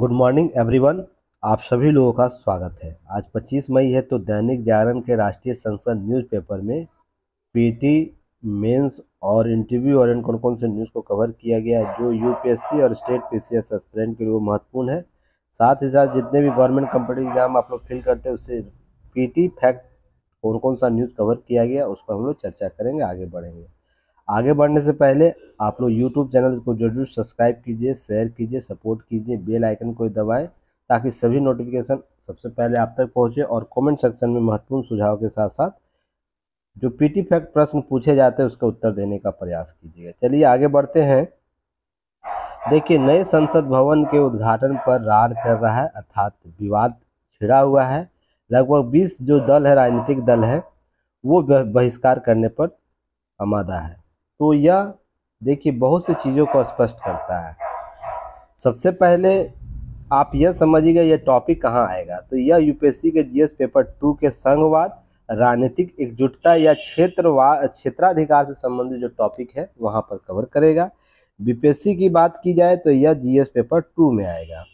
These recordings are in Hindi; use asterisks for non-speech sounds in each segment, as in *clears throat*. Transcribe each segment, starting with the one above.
गुड मॉर्निंग एवरीवन आप सभी लोगों का स्वागत है आज 25 मई है तो दैनिक जागरण के राष्ट्रीय संसद न्यूज़पेपर में पीटी मेंस और इंटरव्यू और इन कौन कौन से न्यूज़ को कवर किया गया जो यूपीएससी और स्टेट पीसीएस सी के लिए महत्वपूर्ण है साथ ही साथ जितने भी गवर्नमेंट कंपनी एग्जाम आप लोग फिल करते हैं उससे पी फैक्ट कौन कौन सा न्यूज़ कवर किया गया उस पर हम लोग चर्चा करेंगे आगे बढ़ेंगे आगे बढ़ने से पहले आप लोग यूट्यूब चैनल को जरूर सब्सक्राइब कीजिए शेयर कीजिए सपोर्ट कीजिए बेल आइकन को दबाएं ताकि सभी नोटिफिकेशन सबसे पहले आप तक पहुंचे और कमेंट सेक्शन में महत्वपूर्ण सुझाव के साथ साथ जो पीटी फैक्ट प्रश्न पूछे जाते हैं उसका उत्तर देने का प्रयास कीजिएगा चलिए आगे बढ़ते हैं देखिए नए संसद भवन के उद्घाटन पर रार चल रहा है अर्थात विवाद छिड़ा हुआ है लगभग बीस जो दल है राजनीतिक दल है वो बहिष्कार करने पर आमादा है तो यह देखिए बहुत सी चीज़ों को स्पष्ट करता है सबसे पहले आप यह समझिएगा यह टॉपिक कहाँ आएगा तो यह यूपीएससी के जीएस पेपर टू के संघवाद राजनीतिक एकजुटता या क्षेत्रवाद क्षेत्राधिकार से संबंधित जो टॉपिक है वहाँ पर कवर करेगा बीपीएससी की बात की जाए तो यह जीएस पेपर टू में आएगा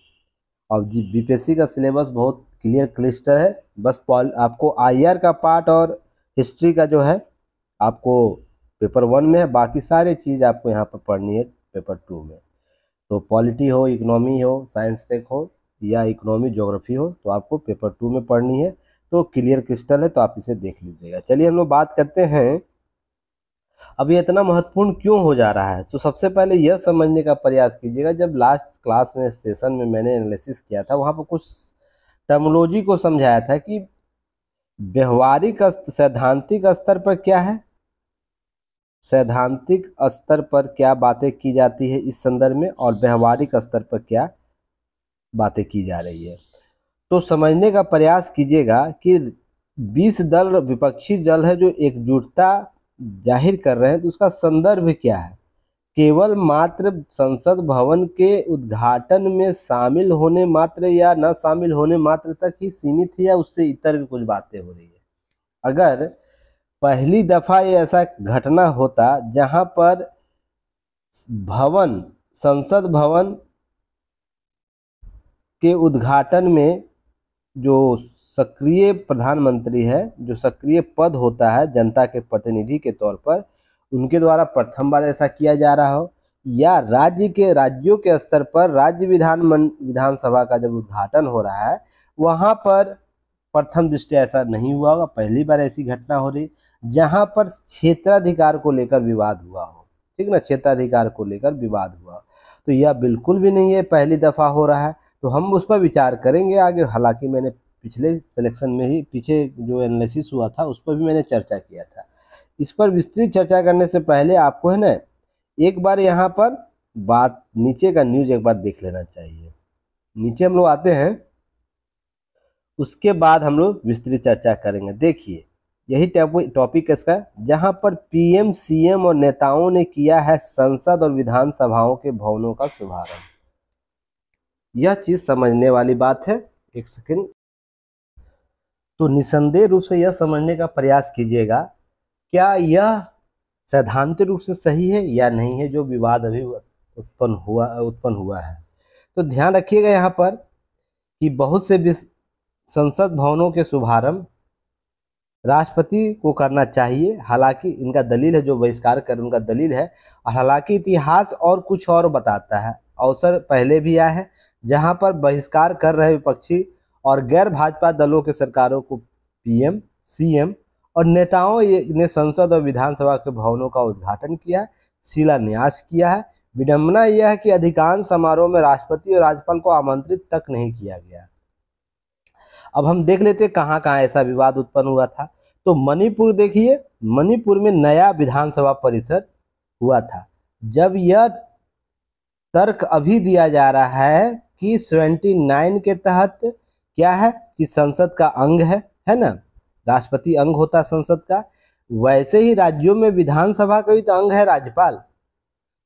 और जी बीपीएससी का सिलेबस बहुत क्लियर क्लिस्टर है बस आपको आई का पार्ट और हिस्ट्री का जो है आपको पेपर वन में है बाकी सारे चीज़ आपको यहाँ पर पढ़नी है पेपर टू में तो पॉलिटी हो इकोनॉमी हो साइंस टेक हो या इकोनॉमी जोग्राफी हो तो आपको पेपर टू में पढ़नी है तो क्लियर क्रिस्टल है तो आप इसे देख लीजिएगा चलिए हम लोग बात करते हैं अब ये इतना महत्वपूर्ण क्यों हो जा रहा है तो सबसे पहले यह समझने का प्रयास कीजिएगा जब लास्ट क्लास में सेशन में मैंने एनालिसिस किया था वहाँ पर कुछ टर्मोलॉजी को समझाया था कि व्यवहारिक सैद्धांतिक स्तर पर क्या है सैद्धांतिक स्तर पर क्या बातें की जाती है इस संदर्भ में और व्यवहारिक स्तर पर क्या बातें की जा रही है तो समझने का प्रयास कीजिएगा कि बीस दल विपक्षी दल है जो एकजुटता जाहिर कर रहे हैं तो उसका संदर्भ क्या है केवल मात्र संसद भवन के उद्घाटन में शामिल होने मात्र या न शामिल होने मात्र तक ही सीमित है या उससे इतर भी कुछ बातें हो रही है अगर पहली दफ़ा ये ऐसा घटना होता जहाँ पर भवन संसद भवन के उद्घाटन में जो सक्रिय प्रधानमंत्री है जो सक्रिय पद होता है जनता के प्रतिनिधि के तौर पर उनके द्वारा प्रथम बार ऐसा किया जा रहा हो या राज्य के राज्यों के स्तर पर राज्य विधान मन विधानसभा का जब उद्घाटन हो रहा है वहाँ पर प्रथम दृष्टि ऐसा नहीं हुआ होगा पहली बार ऐसी घटना हो रही जहां पर क्षेत्राधिकार को लेकर विवाद हुआ हो ठीक ना क्षेत्राधिकार को लेकर विवाद हुआ तो यह बिल्कुल भी नहीं है पहली दफ़ा हो रहा है तो हम उस पर विचार करेंगे आगे हालांकि मैंने पिछले सिलेक्शन में ही पीछे जो एनालिसिस हुआ था उस पर भी मैंने चर्चा किया था इस पर विस्तृत चर्चा करने से पहले आपको है ना एक बार यहाँ पर बात नीचे का न्यूज एक बार देख लेना चाहिए नीचे हम लोग आते हैं उसके बाद हम लोग विस्तृत चर्चा करेंगे देखिए यही टॉपिक इसका जहां पर पीएम सीएम और नेताओं ने किया है संसद और विधानसभाओं के भवनों का शुभारंभ यह चीज समझने वाली बात है एक सेकेंड तो निसंदेह रूप से यह समझने का प्रयास कीजिएगा क्या यह सैद्धांतिक रूप से सही है या नहीं है जो विवाद अभी उत्पन्न हुआ उत्पन्न हुआ है तो ध्यान रखिएगा यहाँ पर कि बहुत से संसद भवनों के शुभारंभ राष्ट्रपति को करना चाहिए हालांकि इनका दलील है जो बहिष्कार कर उनका दलील है और हालांकि इतिहास और कुछ और बताता है अवसर पहले भी आए हैं जहां पर बहिष्कार कर रहे विपक्षी और गैर भाजपा दलों के सरकारों को पीएम सीएम और नेताओं ने संसद और विधानसभा के भवनों का उद्घाटन किया है शिलान्यास किया है विडम्बना यह है कि अधिकांश समारोह में राष्ट्रपति और राज्यपाल को आमंत्रित तक नहीं किया गया अब हम देख लेते कहाँ कहाँ ऐसा विवाद उत्पन्न हुआ था तो मणिपुर देखिए मणिपुर में नया विधानसभा परिसर हुआ था जब यह तर्क अभी दिया जा रहा है कि सेवेंटी नाइन के तहत क्या है कि संसद का अंग है है ना राष्ट्रपति अंग होता है संसद का वैसे ही राज्यों में विधानसभा का भी तो अंग है राज्यपाल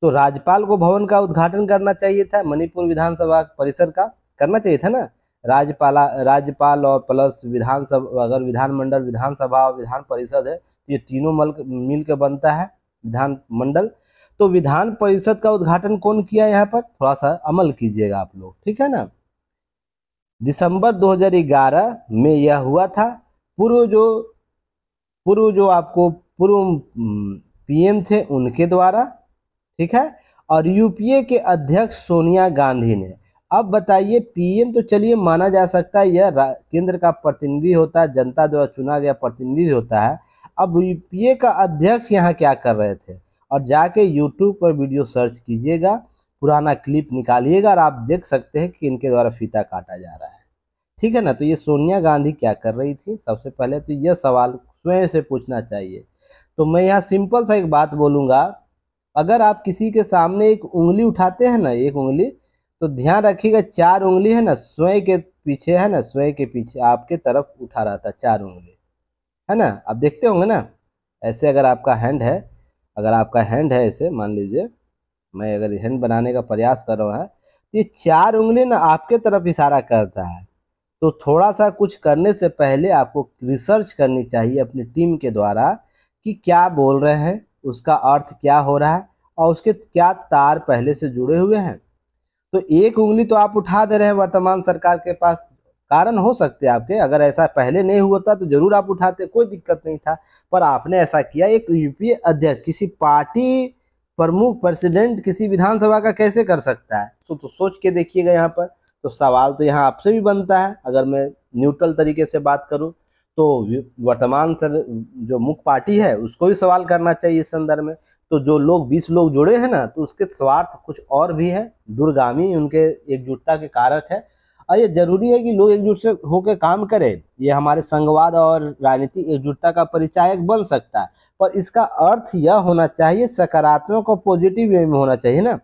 तो राज्यपाल को भवन का उद्घाटन करना चाहिए था मणिपुर विधानसभा परिसर का करना चाहिए था ना राज्यपाला राज्यपाल और प्लस विधानसभा अगर विधानमंडल विधानसभा और विधान परिषद है तो ये तीनों मल मिल के बनता है विधान मंडल तो विधान परिषद का उद्घाटन कौन किया यहाँ पर थोड़ा सा अमल कीजिएगा आप लोग ठीक है ना दिसंबर 2011 में यह हुआ था पूर्व जो पूर्व जो आपको पूर्व पीएम थे उनके द्वारा ठीक है और यूपीए के अध्यक्ष सोनिया गांधी ने अब बताइए पीएम तो चलिए माना जा सकता है यह केंद्र का प्रतिनिधि होता है जनता द्वारा चुना गया प्रतिनिधि होता है अब यूपीए का अध्यक्ष यहाँ क्या कर रहे थे और जाके यूट्यूब पर वीडियो सर्च कीजिएगा पुराना क्लिप निकालिएगा और आप देख सकते हैं कि इनके द्वारा फीता काटा जा रहा है ठीक है ना तो ये सोनिया गांधी क्या कर रही थी सबसे पहले तो यह सवाल स्वयं से पूछना चाहिए तो मैं यहाँ सिंपल सा एक बात बोलूँगा अगर आप किसी के सामने एक उंगली उठाते हैं ना एक उंगली तो ध्यान रखिएगा चार उंगली है ना स्वयं के पीछे है ना स्वयं के पीछे आपके तरफ उठा रहा था चार उंगली है ना आप देखते होंगे ना ऐसे अगर आपका हैंड है अगर आपका हैंड है ऐसे मान लीजिए मैं अगर हैंड बनाने का प्रयास कर रहा हूँ ये चार उंगली ना आपके तरफ इशारा करता है तो थोड़ा सा कुछ करने से पहले आपको रिसर्च करनी चाहिए अपनी टीम के द्वारा कि क्या बोल रहे हैं उसका अर्थ क्या हो रहा है और उसके क्या तार पहले से जुड़े हुए हैं तो एक उंगली तो आप उठा दे रहे हैं वर्तमान सरकार के पास कारण हो सकते हैं आपके अगर ऐसा पहले नहीं था तो जरूर आप उठाते कोई दिक्कत नहीं था पर आपने ऐसा किया एक यूपीए अध्यक्ष किसी पार्टी प्रमुख प्रेसिडेंट किसी विधानसभा का कैसे कर सकता है तो, तो सोच के देखिएगा यहाँ पर तो सवाल तो यहाँ आपसे भी बनता है अगर मैं न्यूट्रल तरीके से बात करूँ तो वर्तमान सर जो मुख्य पार्टी है उसको भी सवाल करना चाहिए इस संदर्भ में तो जो लोग बीस लोग जुड़े हैं ना तो उसके स्वार्थ कुछ और भी है दूरगामी उनके एकजुटता के कारक है और ये जरूरी है कि लोग एकजुट से होकर काम करें ये हमारे संघवाद और राजनीतिक एकजुटता का परिचायक बन सकता है पर इसका अर्थ यह होना चाहिए सकारात्मक और पॉजिटिव वे में होना चाहिए ना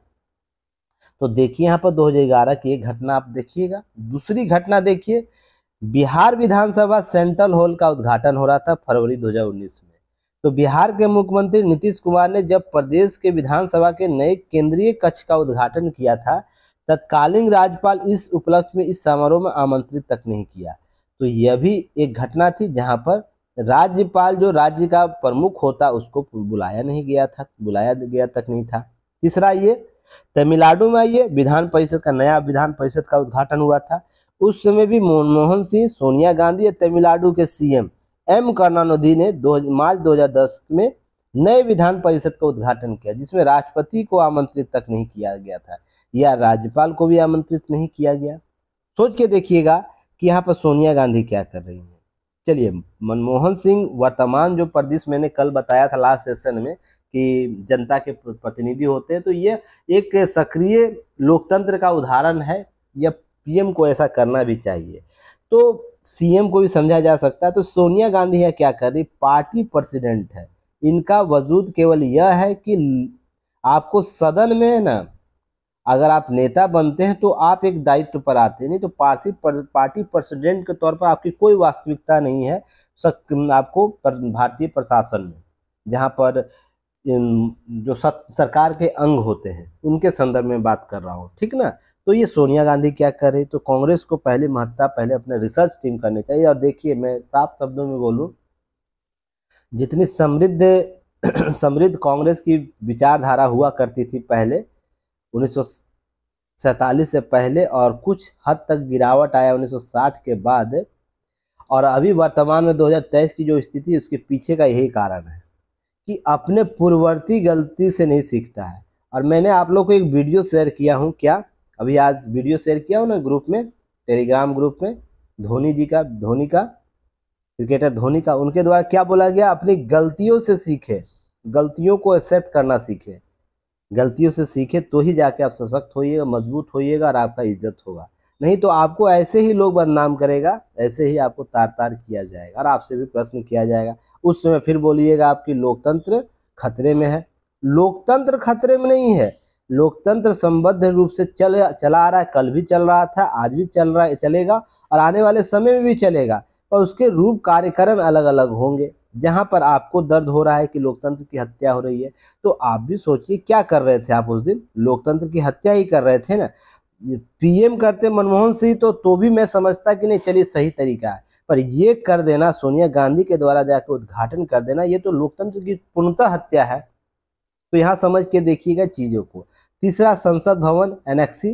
तो देखिए यहाँ पर 2011 की एक घटना आप देखिएगा दूसरी घटना देखिए बिहार विधानसभा सेंट्रल हॉल का उद्घाटन हो रहा था फरवरी 2019 में तो बिहार के मुख्यमंत्री नीतीश कुमार ने जब प्रदेश के विधानसभा के नए केंद्रीय कक्ष का उद्घाटन किया था तत्कालीन राज्यपाल इस उपलक्ष्य में इस समारोह में आमंत्रित तक नहीं किया तो यह भी एक घटना थी जहां पर राज्यपाल जो राज्य का प्रमुख होता उसको बुलाया नहीं गया था बुलाया गया तक नहीं था तीसरा ये तमिलनाडु में आइए विधान परिषद का नया विधान परिषद का उद्घाटन हुआ था उस समय भी मनमोहन सिंह सोनिया गांधी और तमिलनाडु के सीएम एम करुणानिधि ने दो मार्च 2010 में नए विधान परिषद का उद्घाटन किया जिसमें राष्ट्रपति को आमंत्रित तक नहीं किया गया था या राज्यपाल को भी आमंत्रित नहीं किया गया सोच के देखिएगा कि यहाँ पर सोनिया गांधी क्या कर रही है चलिए मनमोहन सिंह वर्तमान जो प्रदेश मैंने कल बताया था लास्ट सेशन में कि जनता के प्रतिनिधि होते हैं तो ये एक सक्रिय लोकतंत्र का उदाहरण है यह पीएम को ऐसा करना भी चाहिए तो सीएम को भी समझा जा सकता है तो सोनिया गांधी है क्या कर रही पार्टी प्रेसिडेंट है इनका वजूद केवल यह है कि आपको सदन में ना अगर आप नेता बनते हैं तो आप एक दायित्व पर आते हैं नहीं तो पार्टी पार्टी प्रेसिडेंट के तौर पर आपकी कोई वास्तविकता नहीं है आपको भारतीय प्रशासन में जहाँ पर जो सरकार के अंग होते हैं उनके संदर्भ में बात कर रहा हूँ ठीक ना तो ये सोनिया गांधी क्या कर रही तो कांग्रेस को पहले महत्ता पहले अपने रिसर्च टीम करनी चाहिए और देखिए मैं साफ शब्दों में बोलूँ जितनी समृद्ध *clears throat* समृद्ध कांग्रेस की विचारधारा हुआ करती थी पहले उन्नीस से पहले और कुछ हद तक गिरावट आया 1960 के बाद और अभी वर्तमान में 2023 की जो स्थिति उसके पीछे का यही कारण है कि अपने पूर्ववर्ती गलती से नहीं सीखता है और मैंने आप लोग को एक वीडियो शेयर किया हूँ क्या अभी आज वीडियो शेयर किया हो ना ग्रुप में टेलीग्राम ग्रुप में धोनी जी का धोनी का क्रिकेटर धोनी का उनके द्वारा क्या बोला गया अपनी गलतियों से सीखे गलतियों को एक्सेप्ट करना सीखे गलतियों से सीखे तो ही जाके आप सशक्त होइएगा मजबूत होइएगा और आपका इज्जत होगा नहीं तो आपको ऐसे ही लोग बदनाम करेगा ऐसे ही आपको तार तार किया जाएगा और आपसे भी प्रश्न किया जाएगा उस समय फिर बोलिएगा आपकी लोकतंत्र खतरे में है लोकतंत्र खतरे में नहीं है लोकतंत्र संबद्ध रूप से चल चला आ रहा है कल भी चल रहा था आज भी चल रहा है चलेगा और आने वाले समय में भी चलेगा पर उसके रूप कार्यक्रम अलग अलग होंगे जहाँ पर आपको दर्द हो रहा है कि लोकतंत्र की हत्या हो रही है तो आप भी सोचिए क्या कर रहे थे आप उस दिन लोकतंत्र की हत्या ही कर रहे थे ना पीएम करते मनमोहन सिंह तो तो भी मैं समझता कि नहीं चलिए सही तरीका है पर ये कर देना सोनिया गांधी के द्वारा जाकर उद्घाटन कर देना ये तो लोकतंत्र की पूर्णतः हत्या है तो यहाँ समझ के देखिएगा चीज़ों को तीसरा संसद भवन एनेक्सी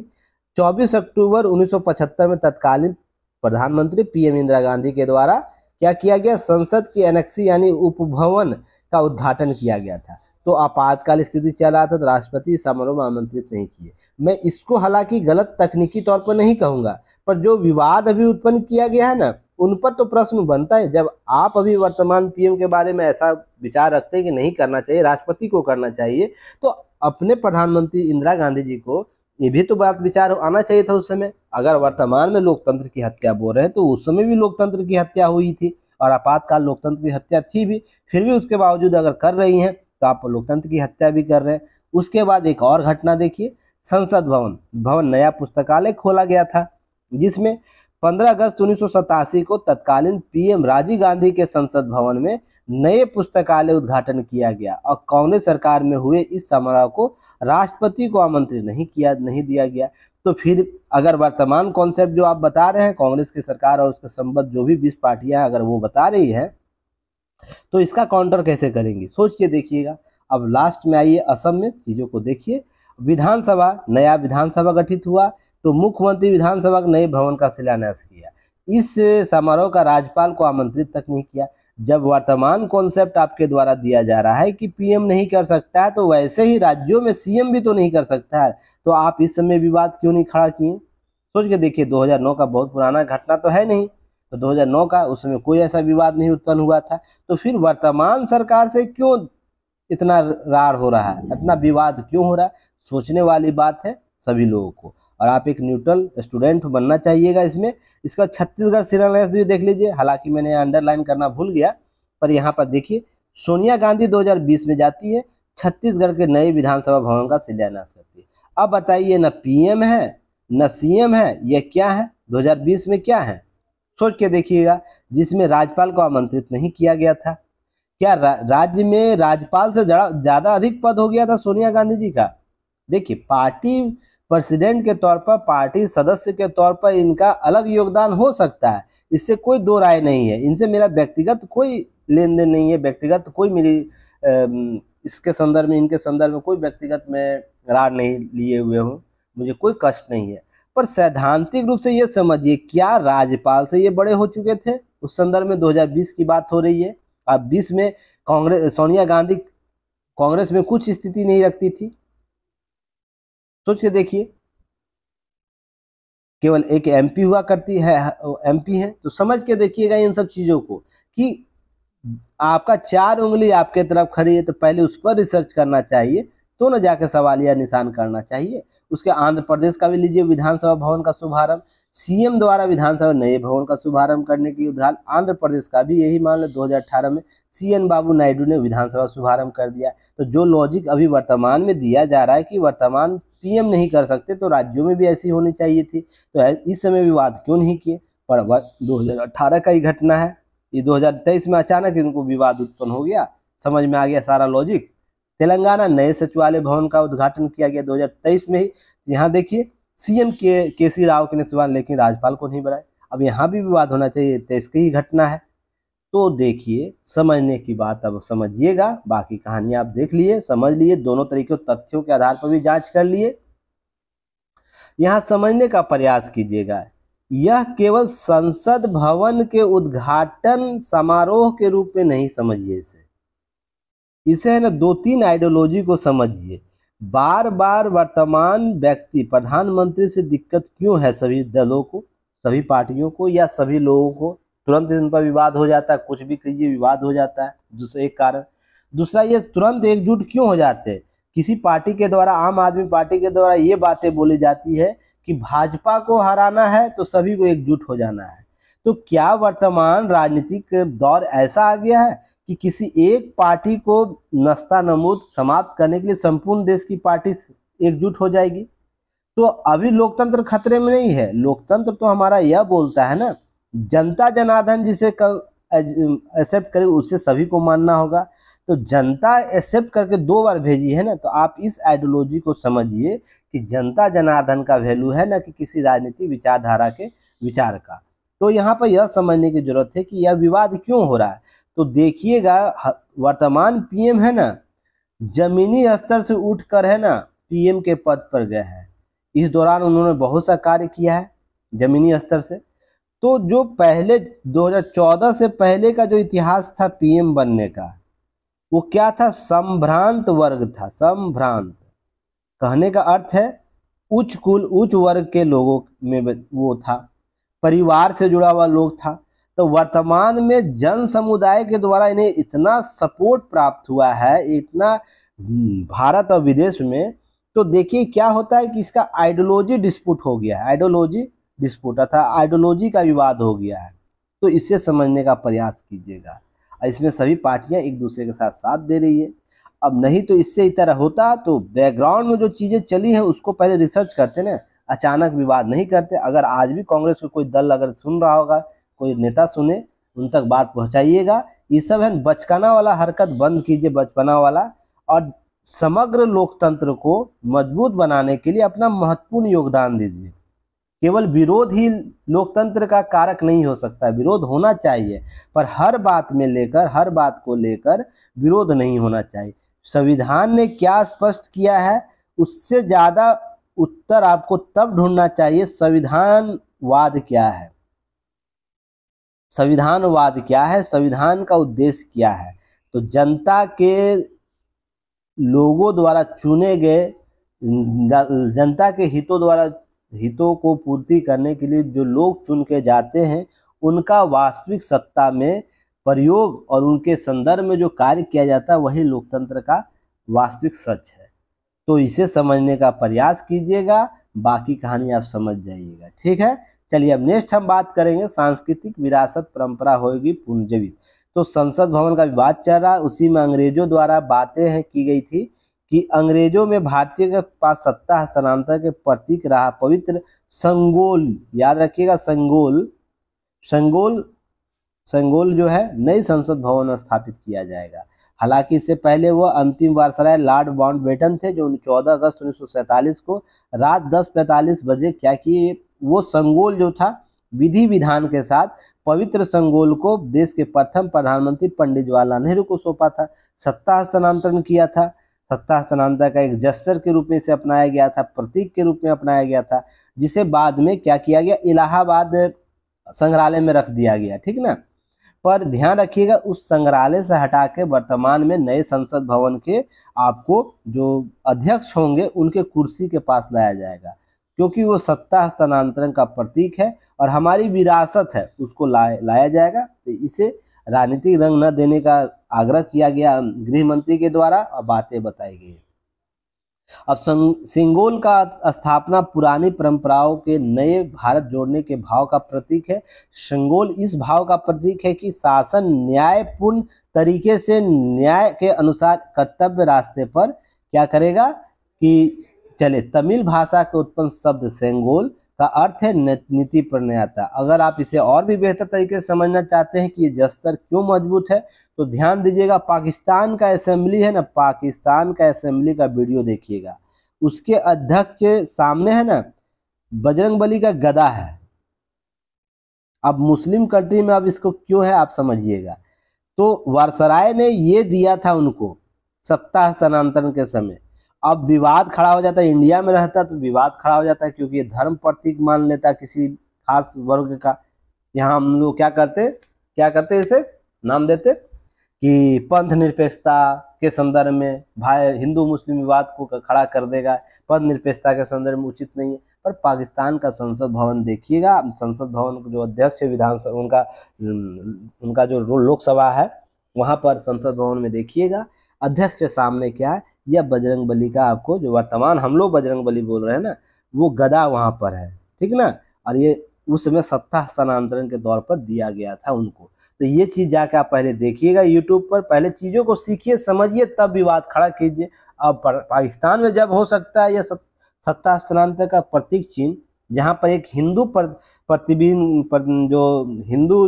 24 अक्टूबर 1975 में तत्कालीन प्रधानमंत्री पीएम इंदिरा गांधी के द्वारा क्या किया गया संसद की एनेक्सी यानी उपभवन का उद्घाटन किया गया था तो आपातकाल स्थिति चल रहा था तो राष्ट्रपति समारोह में आमंत्रित नहीं किए मैं इसको हालांकि गलत तकनीकी तौर पर नहीं कहूँगा पर जो विवाद अभी उत्पन्न किया गया है ना उन पर तो प्रश्न बनता है जब आप अभी वर्तमान पीएम के बारे में ऐसा विचार रखते हैं कि नहीं करना चाहिए राष्ट्रपति को करना चाहिए तो अपने प्रधानमंत्री इंदिरा गांधी जी को ये भी तो बात विचार आना चाहिए था उस समय अगर वर्तमान में लोकतंत्र की हत्या बोल रहे हैं तो उस समय भी लोकतंत्र की हत्या हुई थी और आपातकाल लोकतंत्र की हत्या थी भी फिर भी उसके बावजूद अगर कर रही हैं तो आप लोकतंत्र की हत्या भी कर रहे हैं उसके बाद एक और घटना देखिए संसद भवन भवन नया पुस्तकालय खोला गया था जिसमें 15 अगस्त उन्नीस को तत्कालीन पीएम राजीव गांधी के संसद भवन में नए पुस्तकालय उद्घाटन किया गया और कांग्रेस सरकार में हुए इस समारोह को राष्ट्रपति को आमंत्रित नहीं किया नहीं दिया गया तो फिर अगर वर्तमान कॉन्सेप्ट जो आप बता रहे हैं कांग्रेस की सरकार और उसके संबद्ध जो भी बीस पार्टियां अगर वो बता रही है तो इसका काउंटर कैसे करेंगी सोच के देखिएगा अब लास्ट में आइए असम में चीज़ों को देखिए विधानसभा नया विधानसभा गठित हुआ तो मुख्यमंत्री विधानसभा के नए भवन का शिलान्यास किया इस समारोह का राज्यपाल को आमंत्रित तक नहीं किया जब वर्तमान कॉन्सेप्ट आपके द्वारा दिया जा रहा है कि पीएम नहीं कर सकता है तो वैसे ही राज्यों में सीएम भी तो नहीं कर सकता है तो आप इस समय विवाद क्यों नहीं खड़ा किए सोच के देखिए 2009 का बहुत पुराना घटना तो है नहीं तो 2009 का उसमें कोई ऐसा विवाद नहीं उत्पन्न हुआ था तो फिर वर्तमान सरकार से क्यों इतना रार हो रहा है इतना विवाद क्यों हो रहा है सोचने वाली बात है सभी लोगों को और आप एक न्यूट्रल स्टूडेंट बनना चाहिएगा इसमें इसका छत्तीसगढ़ शिलान्यास भी देख लीजिए हालांकि मैंने अंडरलाइन करना भूल गया पर यहाँ पर देखिए सोनिया गांधी 2020 में जाती है छत्तीसगढ़ के नए विधानसभा भवन का शिलान्यास करती है अब बताइए न पीएम है न सीएम है यह क्या है 2020 में क्या है सोच के देखिएगा जिसमें राज्यपाल को आमंत्रित नहीं किया गया था क्या रा, राज्य में राज्यपाल से ज़्यादा अधिक पद हो गया था सोनिया गांधी जी का देखिए पार्टी प्रेसिडेंट के तौर पर पार्टी सदस्य के तौर पर इनका अलग योगदान हो सकता है इससे कोई दो राय नहीं है इनसे मेरा व्यक्तिगत कोई लेन देन नहीं है व्यक्तिगत कोई मेरी इसके संदर्भ में इनके संदर्भ में कोई व्यक्तिगत में राय नहीं लिए हुए हूँ मुझे कोई कष्ट नहीं है पर सैद्धांतिक रूप से ये समझिए क्या राज्यपाल से ये बड़े हो चुके थे उस संदर्भ में 2020 की बात हो रही है अब 20 में कांग्रेस सोनिया गांधी कांग्रेस में कुछ स्थिति नहीं रखती थी तो सोच के देखिए केवल एक एमपी हुआ करती है एमपी है तो समझ के देखिएगा इन सब चीज़ों को कि आपका चार उंगली आपके तरफ खड़ी है तो पहले उस पर रिसर्च करना चाहिए तो ना जाके या निशान करना चाहिए उसके आंध्र प्रदेश का भी लीजिए विधानसभा भवन का शुभारंभ सीएम द्वारा विधानसभा नए भवन का शुभारंभ करने की उदाहरण आंध्र प्रदेश का भी यही मान लो दो में सीएन बाबू नायडू ने विधानसभा शुभारंभ कर दिया तो जो लॉजिक अभी वर्तमान में दिया जा रहा है कि वर्तमान पीएम नहीं कर सकते तो राज्यों में भी ऐसी होनी चाहिए थी तो इस समय विवाद क्यों नहीं किए पर दो का ही घटना है ये 2023 में अचानक इनको विवाद उत्पन्न हो गया समझ में आ गया सारा लॉजिक तेलंगाना नए सचिवालय भवन का उद्घाटन किया गया 2023 में ही यहाँ देखिए सीएम के के सी राव के ने लेकिन राज्यपाल को नहीं बनाए अब यहाँ भी विवाद होना चाहिए तेईस की ही घटना है तो देखिए समझने की बात अब समझिएगा बाकी कहानी आप देख लिए समझ लिए दोनों तरीके तथ्यों के आधार पर भी जांच कर लिए यहां समझने का प्रयास कीजिएगा यह केवल संसद भवन के उद्घाटन समारोह के रूप में नहीं समझिए इसे इसे है ना दो तीन आइडियोलॉजी को समझिए बार बार वर्तमान व्यक्ति प्रधानमंत्री से दिक्कत क्यों है सभी दलों को सभी पार्टियों को या सभी लोगों को तुरंत इन पर विवाद हो जाता है कुछ भी कहिए विवाद हो जाता है दूसरा एक कारण दूसरा ये तुरंत एकजुट क्यों हो जाते हैं किसी पार्टी के द्वारा आम आदमी पार्टी के द्वारा ये बातें बोली जाती है कि भाजपा को हराना है तो सभी को एकजुट हो जाना है तो क्या वर्तमान राजनीतिक दौर ऐसा आ गया है कि किसी एक पार्टी को नस्ता नमूद समाप्त करने के लिए संपूर्ण देश की पार्टी एकजुट हो जाएगी तो अभी लोकतंत्र खतरे में नहीं है लोकतंत्र तो हमारा यह बोलता है ना जनता जनार्दन जिसे एक्सेप्ट करे उससे सभी को मानना होगा तो जनता एक्सेप्ट करके दो बार भेजी है ना तो आप इस आइडियोलॉजी को समझिए कि जनता जनार्दन का वैल्यू है ना कि किसी राजनीतिक विचारधारा के विचार का तो यहाँ पर यह समझने की जरूरत है कि यह विवाद क्यों हो रहा है तो देखिएगा वर्तमान पीएम है ना जमीनी स्तर से उठकर है ना पीएम के पद पर गए हैं इस दौरान उन्होंने बहुत सा कार्य किया है जमीनी स्तर से तो जो पहले 2014 से पहले का जो इतिहास था पीएम बनने का वो क्या था संभ्रांत वर्ग था संभ्रांत कहने का अर्थ है उच्च कुल उच्च वर्ग के लोगों में वो था परिवार से जुड़ा हुआ लोग था तो वर्तमान में जन समुदाय के द्वारा इन्हें इतना सपोर्ट प्राप्त हुआ है इतना भारत और विदेश में तो देखिए क्या होता है कि इसका आइडियोलॉजी डिस्प्यूट हो गया है आइडियोलॉजी विस्फोट अर्थात आइडियोलॉजी का विवाद हो गया है तो इससे समझने का प्रयास कीजिएगा इसमें सभी पार्टियां एक दूसरे के साथ साथ दे रही है अब नहीं तो इससे इस तरह होता तो बैकग्राउंड में जो चीज़ें चली हैं उसको पहले रिसर्च करते ना अचानक विवाद नहीं करते अगर आज भी कांग्रेस को कोई दल अगर सुन रहा होगा कोई नेता सुने उन तक बात पहुंचाइएगा ये सब है बचकाना वाला हरकत बंद कीजिए बचपना वाला और समग्र लोकतंत्र को मजबूत बनाने के लिए अपना महत्वपूर्ण योगदान दीजिए केवल विरोध ही लोकतंत्र का कारक नहीं हो सकता विरोध होना चाहिए पर हर बात में लेकर हर बात को लेकर विरोध नहीं होना चाहिए संविधान ने क्या स्पष्ट किया है उससे ज़्यादा उत्तर आपको तब ढूंढना चाहिए संविधानवाद क्या है संविधानवाद क्या है संविधान का उद्देश्य क्या है तो जनता के लोगों द्वारा चुने गए जनता के हितों द्वारा हितों को पूर्ति करने के लिए जो लोग चुन के जाते हैं उनका वास्तविक सत्ता में प्रयोग और उनके संदर्भ में जो कार्य किया जाता है वही लोकतंत्र का वास्तविक सच है तो इसे समझने का प्रयास कीजिएगा बाकी कहानी आप समझ जाइएगा ठीक है चलिए अब नेक्स्ट हम बात करेंगे सांस्कृतिक विरासत परंपरा होगी पुनर्जीवित तो संसद भवन का विवाद चल रहा है उसी में अंग्रेजों द्वारा बातें हैं की गई थी कि अंग्रेजों में भारतीय के पास सत्ता हस्तांतर के प्रतीक रहा पवित्र संगोल याद रखिएगा संगोल संगोल संगोल जो है नई संसद भवन स्थापित किया जाएगा हालांकि इससे पहले वह अंतिम वारसराय लॉर्ड बॉन्ड बेटन थे जो चौदह अगस्त उन्नीस को रात दस पैंतालीस बजे क्या कि वो संगोल जो था विधि विधान के साथ पवित्र संगोल को देश के प्रथम प्रधानमंत्री पंडित जवाहरलाल नेहरू को सौंपा था सत्ता हस्तांतरण किया था सत्ता हस्तांतरण का एक जस्सर के रूप में इसे अपनाया गया था प्रतीक के रूप में अपनाया गया था जिसे बाद में क्या किया गया इलाहाबाद संग्रहालय में रख दिया गया ठीक ना पर ध्यान रखिएगा उस संग्रहालय से हटा के वर्तमान में नए संसद भवन के आपको जो अध्यक्ष होंगे उनके कुर्सी के पास लाया जाएगा क्योंकि वो सत्ता हस्तानांतरण का प्रतीक है और हमारी विरासत है उसको लाया लाया जाएगा तो इसे राजनीतिक रंग न देने का आग्रह किया गया गृह मंत्री के द्वारा और बातें बताई गई अब सिंगोल का स्थापना पुरानी परंपराओं के नए भारत जोड़ने के भाव का प्रतीक है सिंगोल इस भाव का प्रतीक है कि शासन न्यायपूर्ण तरीके से न्याय के अनुसार कर्तव्य रास्ते पर क्या करेगा कि चले तमिल भाषा के उत्पन्न शब्द सेंगोल का अर्थ है नीति प्रणयता अगर आप इसे और भी बेहतर तरीके से समझना चाहते हैं कि ये जस्तर क्यों मजबूत है तो ध्यान दीजिएगा पाकिस्तान का असेंबली है ना पाकिस्तान का असेंबली का वीडियो देखिएगा उसके अध्यक्ष के सामने है ना बजरंग बली का गदा है अब मुस्लिम कंट्री में अब इसको क्यों है आप समझिएगा तो वारसराय ने ये दिया था उनको सत्ता हस्तांतरण के समय अब विवाद खड़ा हो जाता है इंडिया में रहता तो विवाद खड़ा हो जाता है क्योंकि ये धर्म प्रतीक मान लेता किसी खास वर्ग का यहाँ हम लोग क्या करते क्या करते इसे नाम देते कि पंथ निरपेक्षता के संदर्भ में भाई हिंदू मुस्लिम विवाद को खड़ा कर देगा पंथ निरपेक्षता के संदर्भ में उचित नहीं है पर पाकिस्तान का संसद भवन देखिएगा संसद भवन जो अध्यक्ष विधानसभा उनका उनका जो लोकसभा है वहाँ पर संसद भवन में देखिएगा अध्यक्ष के सामने क्या है या बजरंग बली का आपको जो वर्तमान हम लोग बजरंग बली बोल रहे हैं ना वो गदा वहाँ पर है ठीक ना और ये उस समय सत्ता स्थानांतरण के तौर पर दिया गया था उनको तो ये चीज़ जाके आप पहले देखिएगा यूट्यूब पर पहले चीज़ों को सीखिए समझिए तब विवाद खड़ा कीजिए अब पाकिस्तान में जब हो सकता है यह सत्ता स्थानांतर का प्रतीक चिन्ह जहाँ पर एक हिंदू प्रतिबिंब पर, जो हिंदू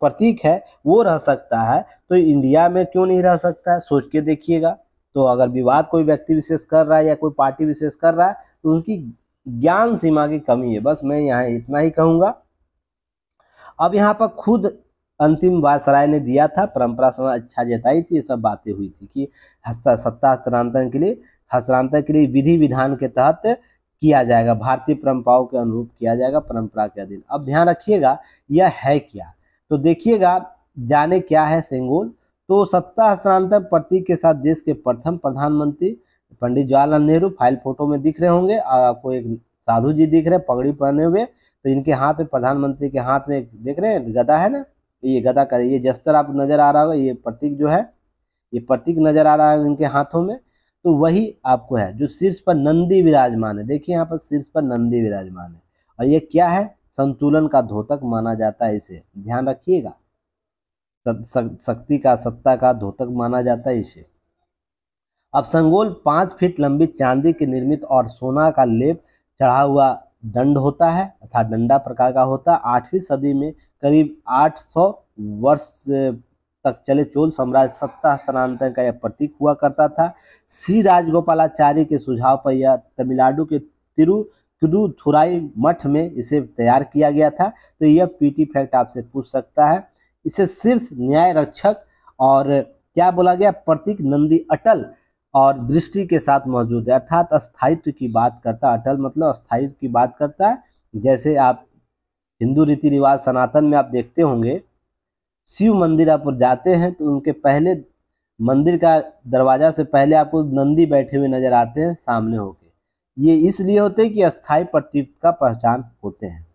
प्रतीक है वो रह सकता है तो इंडिया में क्यों नहीं रह सकता है सोच के देखिएगा तो अगर विवाद कोई व्यक्ति विशेष कर रहा है या कोई पार्टी विशेष कर रहा है तो उसकी ज्ञान सीमा की कमी है बस मैं यहाँ इतना ही कहूँगा अब यहाँ पर खुद अंतिम वायसराय ने दिया था परंपरा समय अच्छा जताई थी ये सब बातें हुई थी कि हस्ता सत्ता हस्तांतरण के लिए हस्तांतरण के लिए विधि विधान के तहत किया जाएगा भारतीय परंपराओं के अनुरूप किया जाएगा परंपरा के अधीन अब ध्यान रखिएगा यह है क्या तो देखिएगा जाने क्या है सेंगोल तो सत्ता हस्तांतरण प्रतीक के साथ देश के प्रथम प्रधानमंत्री पंडित जवाहरलाल नेहरू फाइल फोटो में दिख रहे होंगे और आपको एक साधु जी दिख रहे पगड़ी पहने हुए तो इनके हाथ में प्रधानमंत्री के हाथ में देख रहे हैं गदा है ना ये गदा करे ये जस्तर आप नजर आ रहा होगा ये प्रतीक जो है ये प्रतीक नजर आ रहा है इनके हाथों में तो वही आपको है जो शीर्ष पर नंदी विराजमान है देखिए यहाँ पर शीर्ष पर नंदी विराजमान है और ये क्या है संतुलन का धोतक माना जाता है इसे ध्यान रखिएगा शक्ति का सत्ता का धोतक माना जाता है इसे अब संगोल पांच फीट लंबी चांदी के निर्मित और सोना का लेप चढ़ा हुआ दंड होता है अर्थात डंडा प्रकार का होता है आठवीं सदी में करीब 800 वर्ष तक चले चोल साम्राज्य सत्ता हस्तांतरण का यह प्रतीक हुआ करता था श्री राजगोपालाचार्य के सुझाव पर यह तमिलनाडु के तिरु थुराई मठ में इसे तैयार किया गया था तो यह पीटी फैक्ट आपसे पूछ सकता है इसे शीर्ष न्याय रक्षक और क्या बोला गया प्रतीक नंदी अटल और दृष्टि के साथ मौजूद है अर्थात अस्थायित्व की बात करता अटल मतलब अस्थायित्व की बात करता है जैसे आप हिंदू रीति रिवाज सनातन में आप देखते होंगे शिव मंदिर आप जाते हैं तो उनके पहले मंदिर का दरवाजा से पहले आपको नंदी बैठे हुए नजर आते हैं सामने होके ये इसलिए होते हैं कि अस्थाई प्रतीक का पहचान होते हैं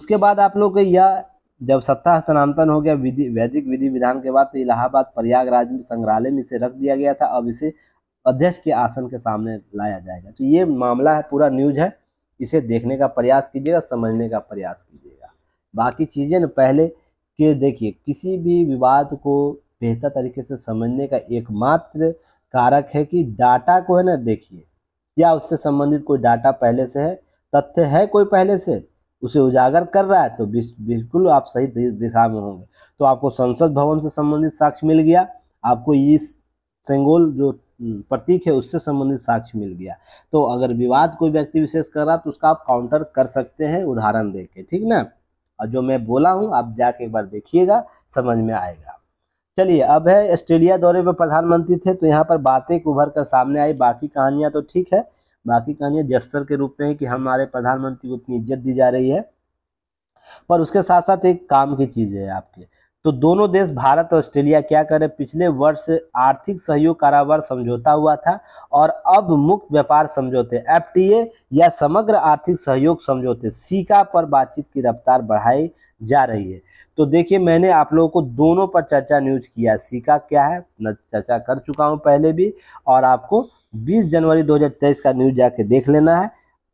उसके बाद आप लोग यह जब सत्ता हस्तांतरण हो गया विधि वैदिक विधि विधान के बाद तो इलाहाबाद प्रयागराज में संग्रहालय में इसे रख दिया गया था अब इसे अध्यक्ष के आसन के सामने लाया जाएगा तो ये मामला है पूरा न्यूज है इसे देखने का प्रयास कीजिएगा समझने का प्रयास कीजिएगा बाकी चीज़ें न पहले के देखिए किसी भी विवाद को बेहतर तरीके से समझने का एकमात्र कारक है कि डाटा को है ना देखिए क्या उससे संबंधित कोई डाटा पहले से है तथ्य है कोई पहले से उसे उजागर कर रहा है तो बिल्कुल आप सही दिशा में होंगे तो आपको संसद भवन से संबंधित साक्ष्य मिल गया आपको इस सेंगोल जो प्रतीक है उससे संबंधित साक्ष्य मिल गया तो अगर विवाद कोई व्यक्ति विशेष कर रहा तो उसका आप काउंटर कर सकते हैं उदाहरण दे के ठीक ना और जो मैं बोला हूँ आप जाके एक बार देखिएगा समझ में आएगा चलिए अब है ऑस्ट्रेलिया दौरे पर प्रधानमंत्री थे तो यहाँ पर बातें उभर कर सामने आई बाकी कहानियाँ तो ठीक है बाकी कहानियाँ जस्तर के रूप में है कि हमारे प्रधानमंत्री को इतनी इज्जत दी जा रही है पर उसके साथ साथ एक काम की चीज़ है आपके तो दोनों देश भारत और ऑस्ट्रेलिया क्या करें पिछले वर्ष आर्थिक सहयोग कारोबार समझौता हुआ था और अब मुक्त व्यापार समझौते एफ या समग्र आर्थिक सहयोग समझौते सीका पर बातचीत की रफ्तार बढ़ाई जा रही है तो देखिए मैंने आप लोगों को दोनों पर चर्चा न्यूज किया सीका क्या है चर्चा कर चुका हूँ पहले भी और आपको 20 जनवरी 2023 का न्यूज जाके देख लेना है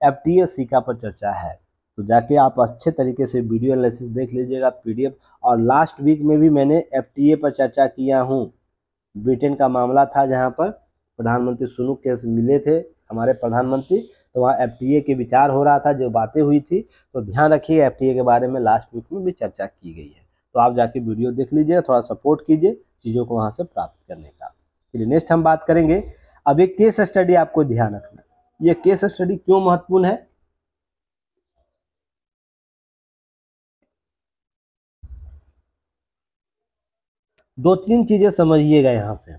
एफ टी सिक्का पर चर्चा है तो जाके आप अच्छे तरीके से वीडियो एनालिसिस देख लीजिएगा पीडीएफ और लास्ट वीक में भी मैंने एफ पर चर्चा किया हूँ ब्रिटेन का मामला था जहाँ पर प्रधानमंत्री सुनू के मिले थे हमारे प्रधानमंत्री तो वहाँ एफ के विचार हो रहा था जो बातें हुई थी तो ध्यान रखिए एफ के बारे में लास्ट वीक में भी चर्चा की गई है तो आप जाके वीडियो देख लीजिए थोड़ा सपोर्ट कीजिए चीज़ों को वहाँ से प्राप्त करने का चलिए नेक्स्ट हम बात करेंगे अब ये केस स्टडी आपको ध्यान रखना ये केस स्टडी क्यों महत्वपूर्ण है दो तीन चीजें समझिएगा यहां से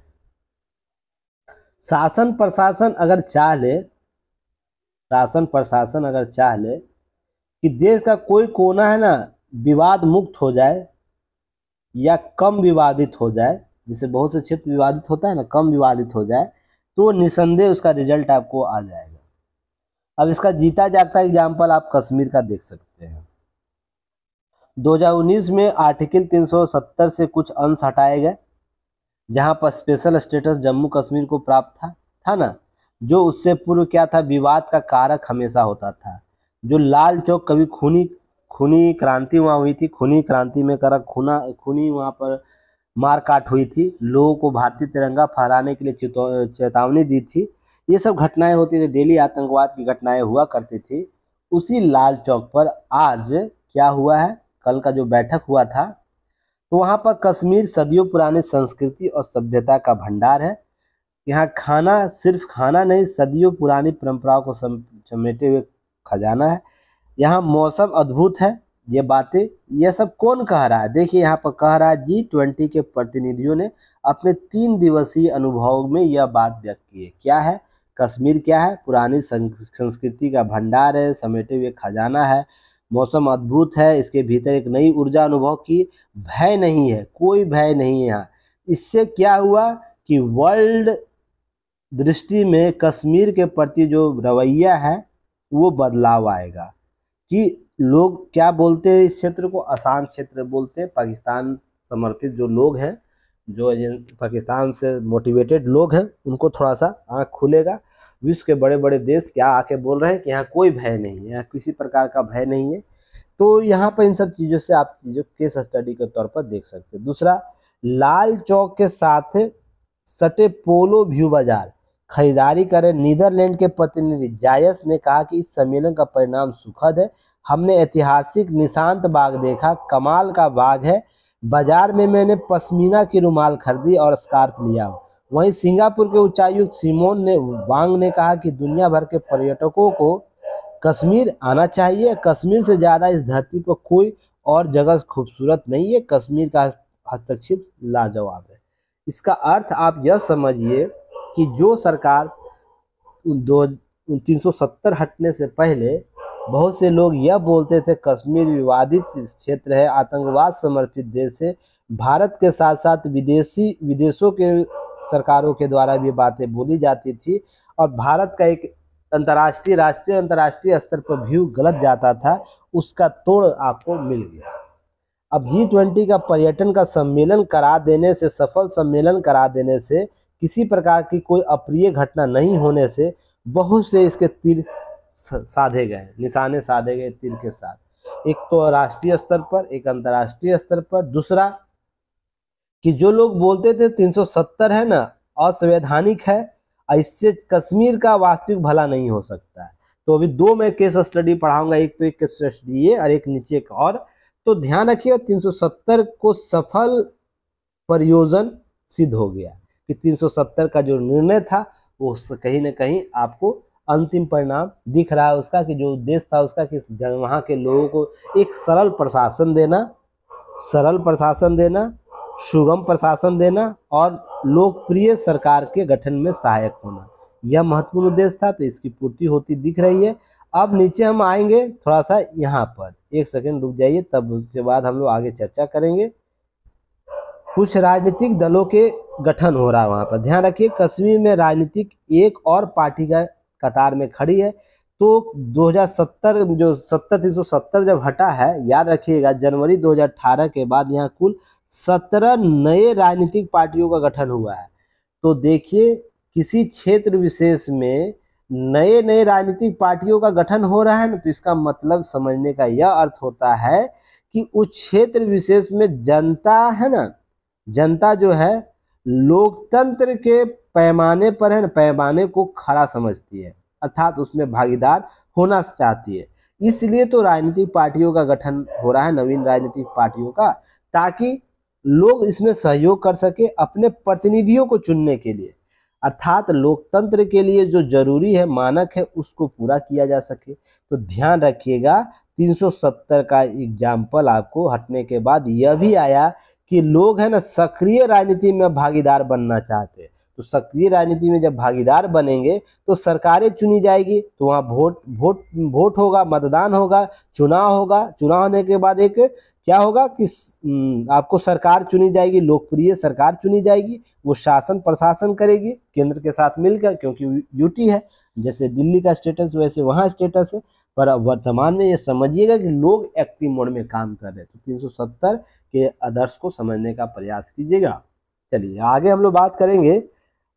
शासन प्रशासन अगर चाह ले शासन प्रशासन अगर चाह ले कि देश का कोई कोना है ना विवाद मुक्त हो जाए या कम विवादित हो जाए जिसे बहुत से क्षेत्र विवादित होता है ना कम विवादित हो जाए तो निसंदेह उसका रिजल्ट आपको आ जाएगा अब इसका जीता जागता एग्जाम्पल आप कश्मीर का देख सकते हैं 2019 में आर्टिकल 370 से कुछ अंश हटाए गए जहां पर स्पेशल स्टेटस जम्मू कश्मीर को प्राप्त था था ना जो उससे पूर्व क्या था विवाद का कारक हमेशा होता था जो लाल चौक कभी खूनी खूनी क्रांति वहाँ हुई थी खूनी क्रांति में करा खूना खूनी वहाँ पर मारकाट हुई थी लोगों को भारतीय तिरंगा फहराने के लिए चेतावनी दी थी ये सब घटनाएं होती थी डेली आतंकवाद की घटनाएं हुआ करती थी उसी लाल चौक पर आज क्या हुआ है कल का जो बैठक हुआ था तो वहाँ पर कश्मीर सदियों पुरानी संस्कृति और सभ्यता का भंडार है यहाँ खाना सिर्फ खाना नहीं सदियों पुरानी परंपराओं को समेटे हुए खजाना है यहाँ मौसम अद्भुत है ये बातें यह सब कौन कह रहा है देखिए यहाँ पर कह रहा है जी ट्वेंटी के प्रतिनिधियों ने अपने तीन दिवसीय अनुभव में यह बात व्यक्त की है क्या है कश्मीर क्या है पुरानी संस्कृति का भंडार है समेटे हुए खजाना है मौसम अद्भुत है इसके भीतर एक नई ऊर्जा अनुभव की भय नहीं है कोई भय नहीं है यहाँ इससे क्या हुआ कि वर्ल्ड दृष्टि में कश्मीर के प्रति जो रवैया है वो बदलाव आएगा कि लोग क्या बोलते हैं इस क्षेत्र को आसान क्षेत्र बोलते हैं पाकिस्तान समर्पित जो लोग हैं जो पाकिस्तान से मोटिवेटेड लोग हैं उनको थोड़ा सा आँख खुलेगा विश्व के बड़े बड़े देश क्या आके बोल रहे हैं कि यहाँ कोई भय नहीं है यहाँ किसी प्रकार का भय नहीं है तो यहाँ पर इन सब चीज़ों से आप चीज़ों केस स्टडी के तौर पर देख सकते हैं दूसरा लाल चौक के साथ सटे पोलो व्यू बाजार खरीदारी करें नीदरलैंड के प्रतिनिधि जायस ने कहा कि इस सम्मेलन का परिणाम सुखद है हमने ऐतिहासिक निशांत बाग देखा कमाल का बाग है बाजार में मैंने पश्मीना की रुमाल खरीदी और स्कार्फ लिया वहीं सिंगापुर के उच्चायुक्त सिमोन ने वांग ने कहा कि दुनिया भर के पर्यटकों को कश्मीर आना चाहिए कश्मीर से ज़्यादा इस धरती पर कोई और जगह खूबसूरत नहीं है कश्मीर का हस्तक्षेप लाजवाब है इसका अर्थ आप यह समझिए कि जो सरकार दो तीन हटने से पहले बहुत से लोग यह बोलते थे कश्मीर विवादित क्षेत्र है आतंकवाद समर्पित देश है भारत के साथ साथ विदेशी विदेशों के सरकारों के द्वारा भी बातें बोली जाती थी और भारत का एक अंतर्राष्ट्रीय राष्ट्रीय अंतर्राष्ट्रीय स्तर पर व्यू गलत जाता था उसका तोड़ आपको मिल गया अब जी ट्वेंटी का पर्यटन का सम्मेलन करा देने से सफल सम्मेलन करा देने से किसी प्रकार की कोई अप्रिय घटना नहीं होने से बहुत से इसके तीर साधे गए निशाने साधे गए तीर के साथ एक तो राष्ट्रीय स्तर पर एक अंतर्राष्ट्रीय स्तर पर दूसरा कि जो लोग बोलते थे 370 है ना असंवैधानिक है इससे कश्मीर का वास्तविक भला नहीं हो सकता है तो अभी दो मैं केस स्टडी पढ़ाऊंगा एक तो एक केस स्टडी ये और एक नीचे एक और तो ध्यान रखिएगा 370 को सफल प्रयोजन सिद्ध हो गया कि 370 का जो निर्णय था वो कहीं ना कहीं आपको अंतिम परिणाम दिख रहा है उसका कि जो उद्देश्य था उसका कि वहाँ के लोगों को एक सरल प्रशासन देना सरल प्रशासन देना सुगम प्रशासन देना और लोकप्रिय सरकार के गठन में सहायक होना यह महत्वपूर्ण उद्देश्य था तो इसकी पूर्ति होती दिख रही है अब नीचे हम आएंगे थोड़ा सा यहाँ पर एक सेकंड रुक जाइए तब उसके बाद हम लोग आगे चर्चा करेंगे कुछ राजनीतिक दलों के गठन हो रहा है वहाँ पर ध्यान रखिए कश्मीर में राजनीतिक एक और पार्टी का कतार में खड़ी है तो 2070 जो सत्तर तीन सत्तर जब हटा है याद रखिएगा जनवरी 2018 के बाद यहाँ कुल 17 नए राजनीतिक पार्टियों का गठन हुआ है तो देखिए किसी क्षेत्र विशेष में नए नए राजनीतिक पार्टियों का गठन हो रहा है ना तो इसका मतलब समझने का यह अर्थ होता है कि उस क्षेत्र विशेष में जनता है ना जनता जो है लोकतंत्र के पैमाने पर है पैमाने को खड़ा समझती है अर्थात उसमें भागीदार होना चाहती है इसलिए तो राजनीतिक पार्टियों का गठन हो रहा है नवीन राजनीतिक पार्टियों का ताकि लोग इसमें सहयोग कर सके अपने प्रतिनिधियों को चुनने के लिए अर्थात लोकतंत्र के लिए जो जरूरी है मानक है उसको पूरा किया जा सके तो ध्यान रखिएगा 370 का एग्जाम्पल आपको हटने के बाद यह भी आया कि लोग है ना सक्रिय राजनीति में भागीदार बनना चाहते हैं तो सक्रिय राजनीति में जब भागीदार बनेंगे तो सरकारें चुनी जाएगी तो वहाँ वोट वोट वोट होगा मतदान होगा चुनाव होगा चुनाव होने के बाद एक क्या होगा कि आपको सरकार चुनी जाएगी लोकप्रिय सरकार चुनी जाएगी वो शासन प्रशासन करेगी केंद्र के साथ मिलकर क्योंकि यूटी है जैसे दिल्ली का स्टेटस वैसे वहाँ स्टेटस है पर अब वर्तमान में ये समझिएगा कि लोग एक्टिव मोड में काम कर रहे हैं तो 370 के आदर्श को समझने का प्रयास कीजिएगा चलिए आगे हम लोग बात करेंगे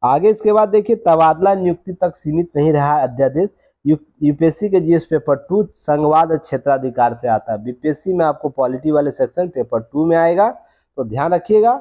आगे इसके बाद देखिए तबादला नियुक्ति तक सीमित नहीं रहा अध्यादेश यूपीएससी के जीएस पेपर टू संघवाद क्षेत्राधिकार से आता है बीपीएससी में आपको पॉलिटी वाले सेक्शन पेपर टू में आएगा तो ध्यान रखिएगा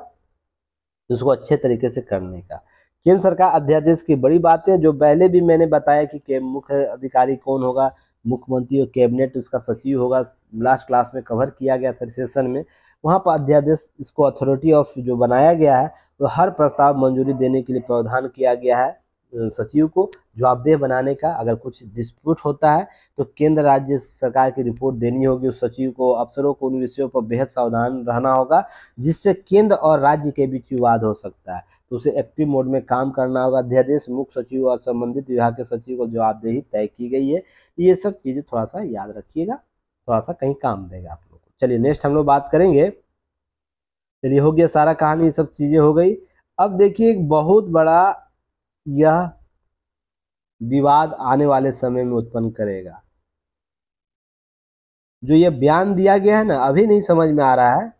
उसको अच्छे तरीके से करने का केंद्र सरकार अध्यादेश की बड़ी बात है जो पहले भी मैंने बताया कि मुख्य अधिकारी कौन होगा मुख्यमंत्री और कैबिनेट उसका सचिव होगा लास्ट क्लास में कवर किया गया था सेशन में वहाँ पर अध्यादेश इसको अथॉरिटी ऑफ जो बनाया गया है तो हर प्रस्ताव मंजूरी देने के लिए प्रावधान किया गया है सचिव को जवाबदेह बनाने का अगर कुछ डिस्प्यूट होता है तो केंद्र राज्य सरकार की रिपोर्ट देनी होगी उस सचिव को अफसरों को उन विषयों पर बेहद सावधान रहना होगा जिससे केंद्र और राज्य के बीच विवाद हो सकता है तो उसे एक्टिव मोड में काम करना होगा अध्यादेश मुख्य सचिव और संबंधित विभाग के सचिव को जवाबदेही तय की गई है तो ये सब चीज़ें थोड़ा सा याद रखिएगा थोड़ा सा कहीं काम देगा आप लोग को चलिए नेक्स्ट हम लोग बात करेंगे चलिए हो गया सारा कहानी ये सब चीज़ें हो गई अब देखिए एक बहुत बड़ा यह विवाद आने वाले समय में उत्पन्न करेगा जो यह बयान दिया गया है ना अभी नहीं समझ में आ रहा है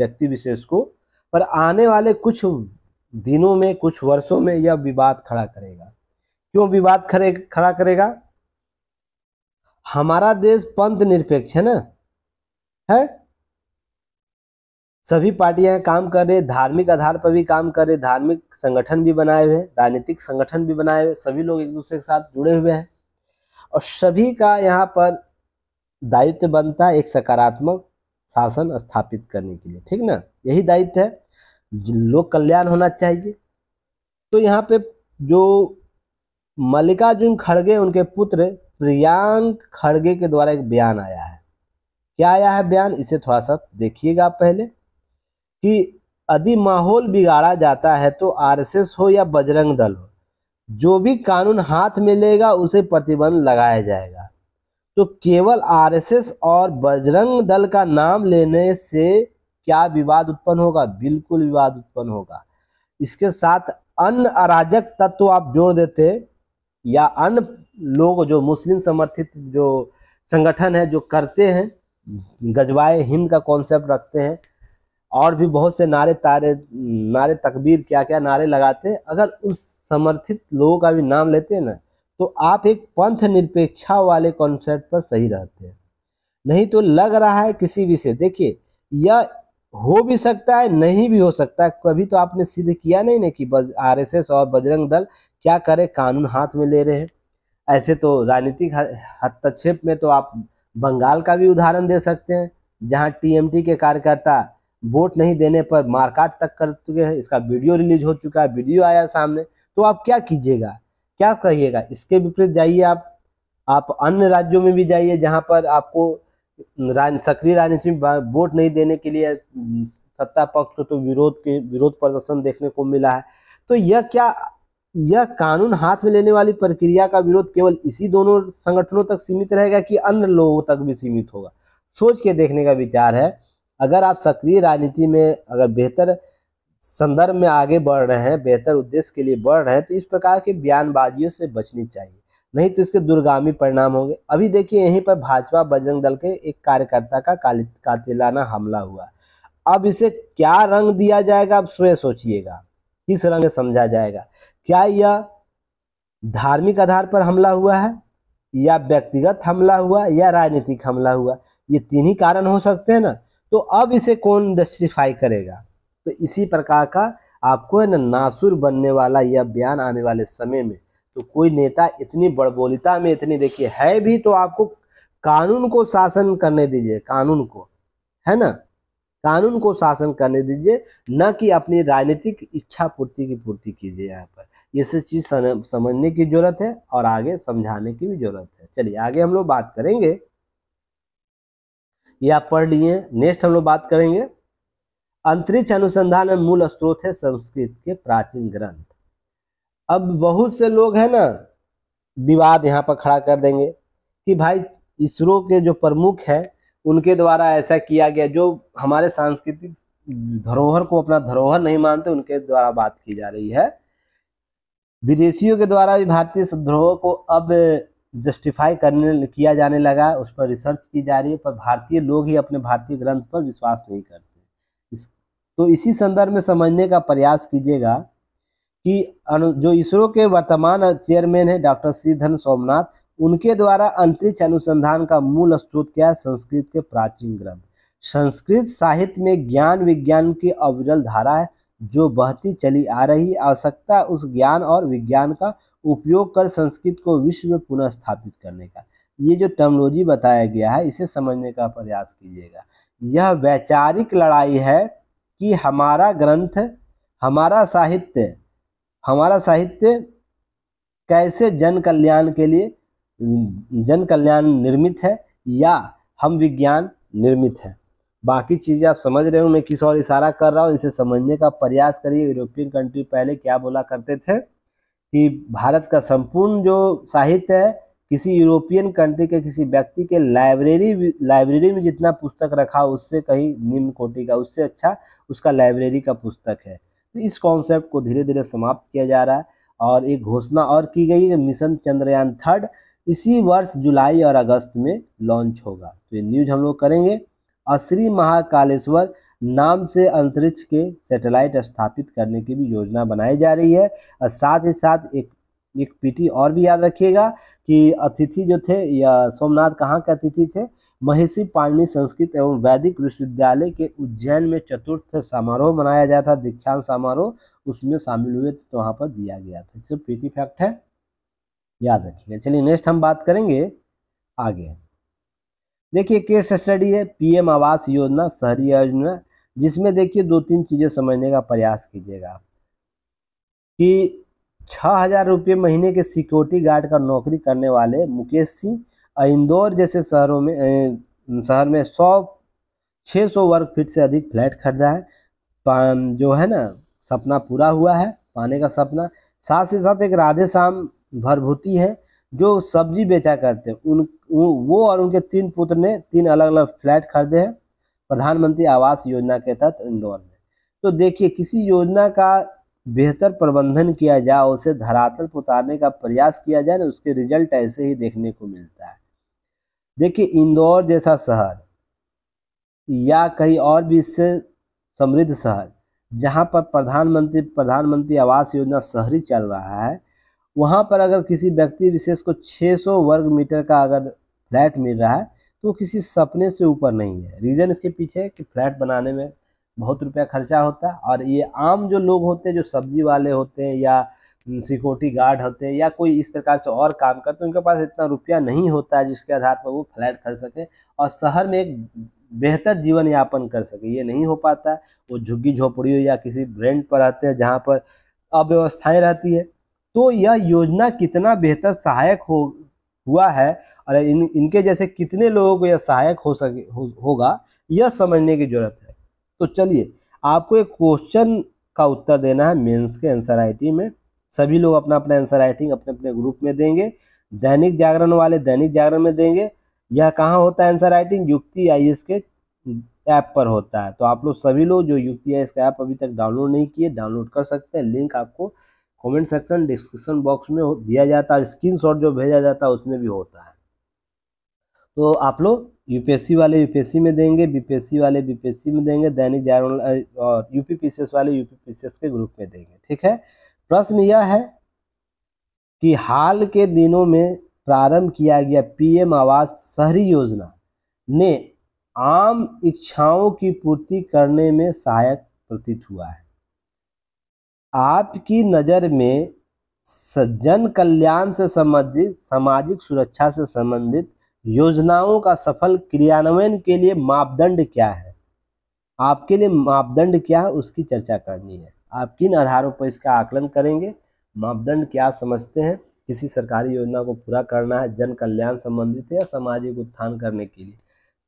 व्यक्ति विशेष को पर आने वाले कुछ दिनों में कुछ वर्षों में यह विवाद खड़ा करेगा क्यों विवाद खड़े खड़ा करेगा हमारा देश पंथ निरपेक्ष है ना है सभी पार्टियां काम कर रहे धार्मिक आधार पर भी काम कर रहे धार्मिक संगठन भी बनाए हुए हैं राजनीतिक संगठन भी बनाए हुए सभी लोग एक दूसरे के साथ जुड़े हुए हैं और सभी का यहाँ पर दायित्व बनता है एक सकारात्मक शासन स्थापित करने के लिए ठीक ना यही दायित्व है लोक कल्याण होना चाहिए तो यहाँ पे जो मल्लिकार्जुन खड़गे उनके पुत्र प्रियांक खड़गे के द्वारा एक बयान आया है क्या आया है बयान इसे थोड़ा सा देखिएगा पहले कि यदि माहौल बिगाड़ा जाता है तो आरएसएस हो या बजरंग दल हो जो भी कानून हाथ में लेगा उसे प्रतिबंध लगाया जाएगा तो केवल आरएसएस और बजरंग दल का नाम लेने से क्या विवाद उत्पन्न होगा बिल्कुल विवाद उत्पन्न होगा इसके साथ अन्य अराजक तत्व आप जोड़ देते या अन्य लोग जो मुस्लिम समर्थित जो संगठन है जो करते हैं गजवाए हिंद का कॉन्सेप्ट रखते हैं और भी बहुत से नारे तारे नारे तकबीर क्या क्या नारे लगाते हैं अगर उस समर्थित लोगों का भी नाम लेते हैं ना तो आप एक पंथ निरपेक्षा वाले कॉन्सेप्ट पर सही रहते हैं नहीं तो लग रहा है किसी भी से देखिए यह हो भी सकता है नहीं भी हो सकता है कभी तो आपने सिद्ध किया नहीं ना कि आरएसएस और बजरंग दल क्या करे कानून हाथ में ले रहे हैं ऐसे तो राजनीतिक हस्तक्षेप में तो आप बंगाल का भी उदाहरण दे सकते हैं जहां टीएमटी के कार्यकर्ता वोट नहीं देने पर मारकाट तक कर चुके हैं इसका वीडियो रिलीज हो चुका है वीडियो आया सामने तो आप क्या कीजिएगा क्या कहिएगा इसके विपरीत जाइए आप आप अन्य राज्यों में भी जाइए जहाँ पर आपको राज, सक्रिय राजनीति में वोट नहीं देने के लिए सत्ता पक्ष को तो विरोध के विरोध प्रदर्शन देखने को मिला है तो यह क्या यह कानून हाथ में लेने वाली प्रक्रिया का विरोध केवल इसी दोनों संगठनों तक सीमित रहेगा कि अन्य लोगों तक भी सीमित होगा सोच के देखने का विचार है अगर आप सक्रिय राजनीति में अगर बेहतर संदर्भ में आगे बढ़ रहे हैं बेहतर उद्देश्य के लिए बढ़ रहे हैं तो इस प्रकार के बयानबाजियों से बचनी चाहिए नहीं तो इसके दुर्गामी परिणाम होंगे अभी देखिए यहीं पर भाजपा बजरंग दल के एक कार्यकर्ता का कातिलाना हमला हुआ अब इसे क्या रंग दिया जाएगा आप स्वयं सोचिएगा किस रंग समझा जाएगा क्या यह धार्मिक आधार पर हमला हुआ है या व्यक्तिगत हमला हुआ या राजनीतिक हमला हुआ ये तीन ही कारण हो सकते हैं ना तो अब इसे कौन जस्टिफाई करेगा तो इसी प्रकार का आपको है ना नासुर बनने वाला यह बयान आने वाले समय में तो कोई नेता इतनी बड़बोलिता में इतनी देखिए है भी तो आपको कानून को शासन करने दीजिए कानून को है ना कानून को शासन करने दीजिए न कि अपनी राजनीतिक इच्छा पूर्ति की पूर्ति कीजिए यहाँ पर ये सब चीज़ समझने की जरूरत है और आगे समझाने की भी जरूरत है चलिए आगे हम लोग बात करेंगे या पढ़ लिए नेक्स्ट हम लोग बात करेंगे अंतरिक्ष अनुसंधान में मूल स्रोत है संस्कृत के प्राचीन ग्रंथ अब बहुत से लोग हैं ना विवाद यहाँ पर खड़ा कर देंगे कि भाई इसरो के जो प्रमुख है उनके द्वारा ऐसा किया गया जो हमारे सांस्कृतिक धरोहर को अपना धरोहर नहीं मानते उनके द्वारा बात की जा रही है विदेशियों के द्वारा भी भारतीय धरोहर को अब जस्टिफाई करने किया जाने लगा उस पर रिसर्च की जा रही है पर भारतीय लोग ही अपने भारतीय ग्रंथ पर विश्वास नहीं करते तो इसी संदर्भ में समझने का प्रयास कीजिएगा कि अनु जो इसरो के वर्तमान चेयरमैन है डॉक्टर श्रीधर सोमनाथ उनके द्वारा अंतरिक्ष अनुसंधान का मूल स्रोत क्या है संस्कृत के प्राचीन ग्रंथ संस्कृत साहित्य में ज्ञान विज्ञान की अविरल धारा है जो बहती चली आ रही आवश्यकता उस ज्ञान और विज्ञान का उपयोग कर संस्कृत को विश्व में पुनः स्थापित करने का ये जो टर्मोलॉजी बताया गया है इसे समझने का प्रयास कीजिएगा यह वैचारिक लड़ाई है कि हमारा ग्रंथ हमारा साहित्य हमारा साहित्य कैसे जन कल्याण के लिए जन कल्याण निर्मित है या हम विज्ञान निर्मित है बाकी चीज़ें आप समझ रहे हो मैं किस और इशारा कर रहा हूँ इसे समझने का प्रयास करिए यूरोपियन कंट्री पहले क्या बोला करते थे कि भारत का संपूर्ण जो साहित्य है किसी यूरोपियन कंट्री के किसी व्यक्ति के लाइब्रेरी लाइब्रेरी में जितना पुस्तक रखा उससे कहीं निम्न कोटि का उससे अच्छा उसका लाइब्रेरी का पुस्तक है तो इस कॉन्सेप्ट को धीरे धीरे समाप्त किया जा रहा है और एक घोषणा और की गई है मिशन चंद्रयान थर्ड इसी वर्ष जुलाई और अगस्त में लॉन्च होगा तो ये न्यूज हम लोग करेंगे अश्री महाकालेश्वर नाम से अंतरिक्ष के सैटेलाइट स्थापित करने की भी योजना बनाई जा रही है और साथ ही साथ एक एक पीटी और भी याद रखिएगा कि अतिथि जो थे या सोमनाथ कहाँ के अतिथि थे महिषी पालनी संस्कृत एवं वैदिक विश्वविद्यालय के उज्जैन में चतुर्थ समारोह मनाया गया था दीक्षांत समारोह उसमें शामिल हुए तो वहां पर दिया गया था सिर्फ पीटी फैक्ट है याद रखिएगा चलिए नेक्स्ट हम बात करेंगे आगे देखिए केस स्टडी है पीएम आवास योजना शहरी योजना जिसमें देखिए दो तीन चीज़ें समझने का प्रयास कीजिएगा कि छह हजार रुपये महीने के सिक्योरिटी गार्ड का नौकरी करने वाले मुकेश सिंह इंदौर जैसे शहरों में शहर में सौ छः सौ वर्ग फीट से अधिक फ्लैट खरीदा है जो है ना सपना पूरा हुआ है पाने का सपना साथ ही साथ एक राधे श्याम भरभूति है जो सब्जी बेचा करते हैं उन वो और उनके तीन पुत्र ने तीन अलग अलग फ्लैट खरीदे हैं प्रधानमंत्री आवास योजना के तहत इंदौर में तो देखिए किसी योजना का बेहतर प्रबंधन किया जाए उसे धरातल पर उतारने का प्रयास किया जाए ना उसके रिजल्ट ऐसे ही देखने को मिलता है देखिए इंदौर जैसा शहर या कहीं और भी इससे समृद्ध शहर जहाँ पर प्रधानमंत्री प्रधानमंत्री आवास योजना शहरी चल रहा है वहाँ पर अगर किसी व्यक्ति विशेष को 600 वर्ग मीटर का अगर फ्लैट मिल रहा है तो किसी सपने से ऊपर नहीं है रीज़न इसके पीछे है कि फ्लैट बनाने में बहुत रुपया खर्चा होता है और ये आम जो लोग होते हैं जो सब्जी वाले होते हैं या सिक्योरिटी गार्ड होते हैं या कोई इस प्रकार से और काम करते हैं उनके पास इतना रुपया नहीं होता है जिसके आधार पर वो फ्लैट खरीद सके और शहर में एक बेहतर जीवन यापन कर सके ये नहीं हो पाता है वो झुग्गी झोपड़ियों या किसी ब्रेंड पर रहते हैं जहाँ पर अव्यवस्थाएँ रहती है तो यह योजना कितना बेहतर सहायक हो हुआ है और इन इनके जैसे कितने लोगों को यह सहायक हो सके हो, होगा यह समझने की जरूरत है तो चलिए आपको एक क्वेश्चन का उत्तर देना है मेंस के आईटी में सभी लोग अपना अपना आंसर राइटिंग अपने अपने ग्रुप में देंगे दैनिक जागरण वाले दैनिक जागरण में देंगे यह कहाँ होता है आंसर राइटिंग युक्ति आई के ऐप पर होता है तो आप लोग सभी लोग जो युक्ति आई का ऐप अभी तक डाउनलोड नहीं किए डाउनलोड कर सकते हैं लिंक आपको कमेंट सेक्शन डिस्क्रिप्शन बॉक्स में दिया जाता है स्क्रीन शॉट जो भेजा जाता है उसमें भी होता है तो आप लोग यूपीएससी वाले यूपीएससी में देंगे बीपीएससी वाले बीपीएससी में देंगे दैनिक जागरण और यूपीपीसीएस वाले यूपीपीसीएस के ग्रुप में देंगे ठीक है प्रश्न यह है कि हाल के दिनों में प्रारंभ किया गया पीएम आवास शहरी योजना ने आम इच्छाओं की पूर्ति करने में सहायक प्रतीत हुआ है आपकी नज़र में जन कल्याण से संबंधित सामाजिक सुरक्षा से संबंधित योजनाओं का सफल क्रियान्वयन के लिए मापदंड क्या है आपके लिए मापदंड क्या है उसकी चर्चा करनी है आप किन आधारों पर इसका आकलन करेंगे मापदंड क्या समझते हैं किसी सरकारी योजना को पूरा करना है जन कल्याण संबंधित या सामाजिक उत्थान करने के लिए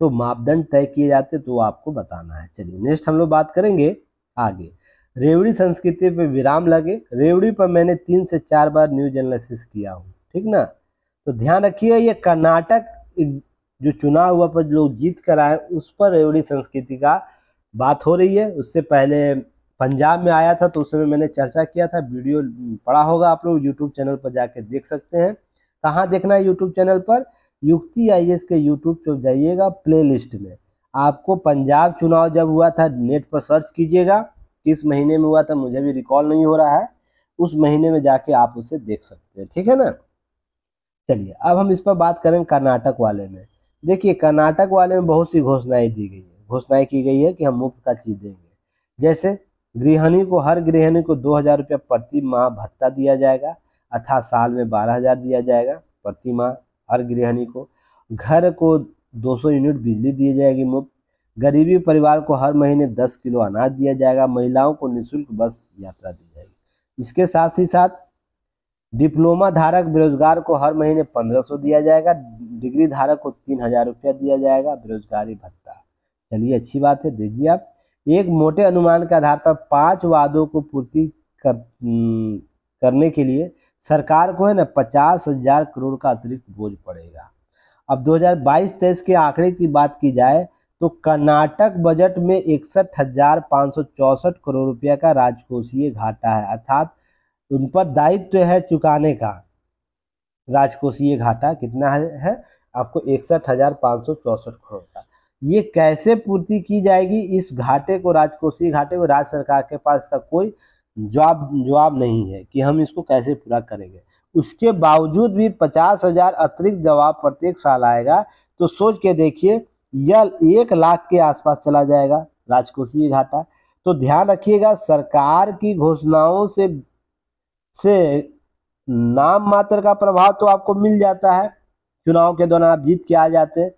तो मापदंड तय किए जाते तो आपको बताना है चलिए नेक्स्ट हम लोग बात करेंगे आगे रेवड़ी संस्कृति पर विराम लगे रेवड़ी पर मैंने तीन से चार बार न्यूज एनालिसिस किया हूँ ठीक ना तो ध्यान रखिए ये कर्नाटक जो चुनाव हुआ पर लोग जीत कर आए उस पर रेवड़ी संस्कृति का बात हो रही है उससे पहले पंजाब में आया था तो उस समय मैंने चर्चा किया था वीडियो पड़ा होगा आप लोग यूट्यूब चैनल पर जाके देख सकते हैं कहाँ तो देखना है यूट्यूब चैनल पर युक्ति आई के यूट्यूब पर जाइएगा प्ले में आपको पंजाब चुनाव जब हुआ था नेट पर सर्च कीजिएगा किस महीने में हुआ था मुझे भी रिकॉल नहीं हो रहा है उस महीने में जाके आप उसे देख सकते हैं ठीक है ना चलिए अब हम इस पर बात करें कर्नाटक वाले में देखिए कर्नाटक वाले में बहुत सी घोषणाएं दी गई है घोषणाएं की गई है कि हम मुफ्त का चीज़ देंगे जैसे गृहिणी को हर गृहिणी को दो हजार रुपया प्रति माह भत्ता दिया जाएगा अर्थात साल में बारह हजार दिया जाएगा प्रति माह हर गृहिणी को घर को दो सौ यूनिट बिजली दी जाएगी मुफ्त गरीबी परिवार को हर महीने दस किलो अनाज दिया जाएगा महिलाओं को निःशुल्क बस यात्रा दी जाएगी इसके साथ ही साथ डिप्लोमा धारक बेरोजगार को हर महीने 1500 दिया जाएगा डिग्री धारक को तीन हजार रुपया दिया जाएगा बेरोजगारी भत्ता चलिए अच्छी बात है दीजिए आप एक मोटे अनुमान के आधार पर पांच वादों को पूर्ति कर, करने के लिए सरकार को है ना पचास हजार करोड़ का अतिरिक्त बोझ पड़ेगा अब 2022-23 के आंकड़े की बात की जाए तो कर्नाटक बजट में इकसठ हजार पाँच सौ चौसठ करोड़ रुपया का राजकोषीय घाटा है अर्थात उन पर दायित्व तो है चुकाने का राजकोषीय घाटा कितना है, है आपको इकसठ हजार पाँच सौ चौसठ करोड़ का ये कैसे पूर्ति की जाएगी इस घाटे को राजकोषीय घाटे को राज्य सरकार के पास का कोई जवाब जवाब नहीं है कि हम इसको कैसे पूरा करेंगे उसके बावजूद भी पचास हजार अतिरिक्त जवाब प्रत्येक साल आएगा तो सोच के देखिए यह एक लाख के आसपास चला जाएगा राजकोषीय घाटा तो ध्यान रखिएगा सरकार की घोषणाओं से से नाम मात्र का प्रभाव तो आपको मिल जाता है चुनाव के दौरान आप जीत के आ जाते हैं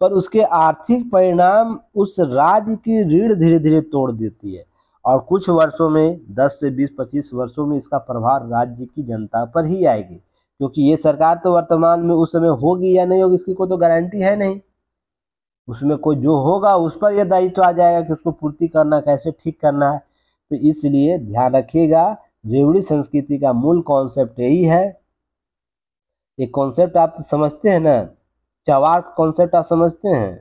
पर उसके आर्थिक परिणाम उस राज्य की रीढ़ धीरे धीरे तोड़ देती है और कुछ वर्षों में 10 से 20 25 वर्षों में इसका प्रभाव राज्य की जनता पर ही आएगी क्योंकि ये सरकार तो वर्तमान में उस समय होगी या नहीं होगी इसकी कोई तो गारंटी है नहीं उसमें कोई जो होगा उस पर यह दायित्व आ जाएगा कि उसको पूर्ति करना कैसे ठीक करना है तो इसलिए ध्यान रखिएगा रेवड़ी संस्कृति का मूल कॉन्सेप्ट यही है ये कॉन्सेप्ट आप समझते हैं ना चवार्क कॉन्सेप्ट आप समझते हैं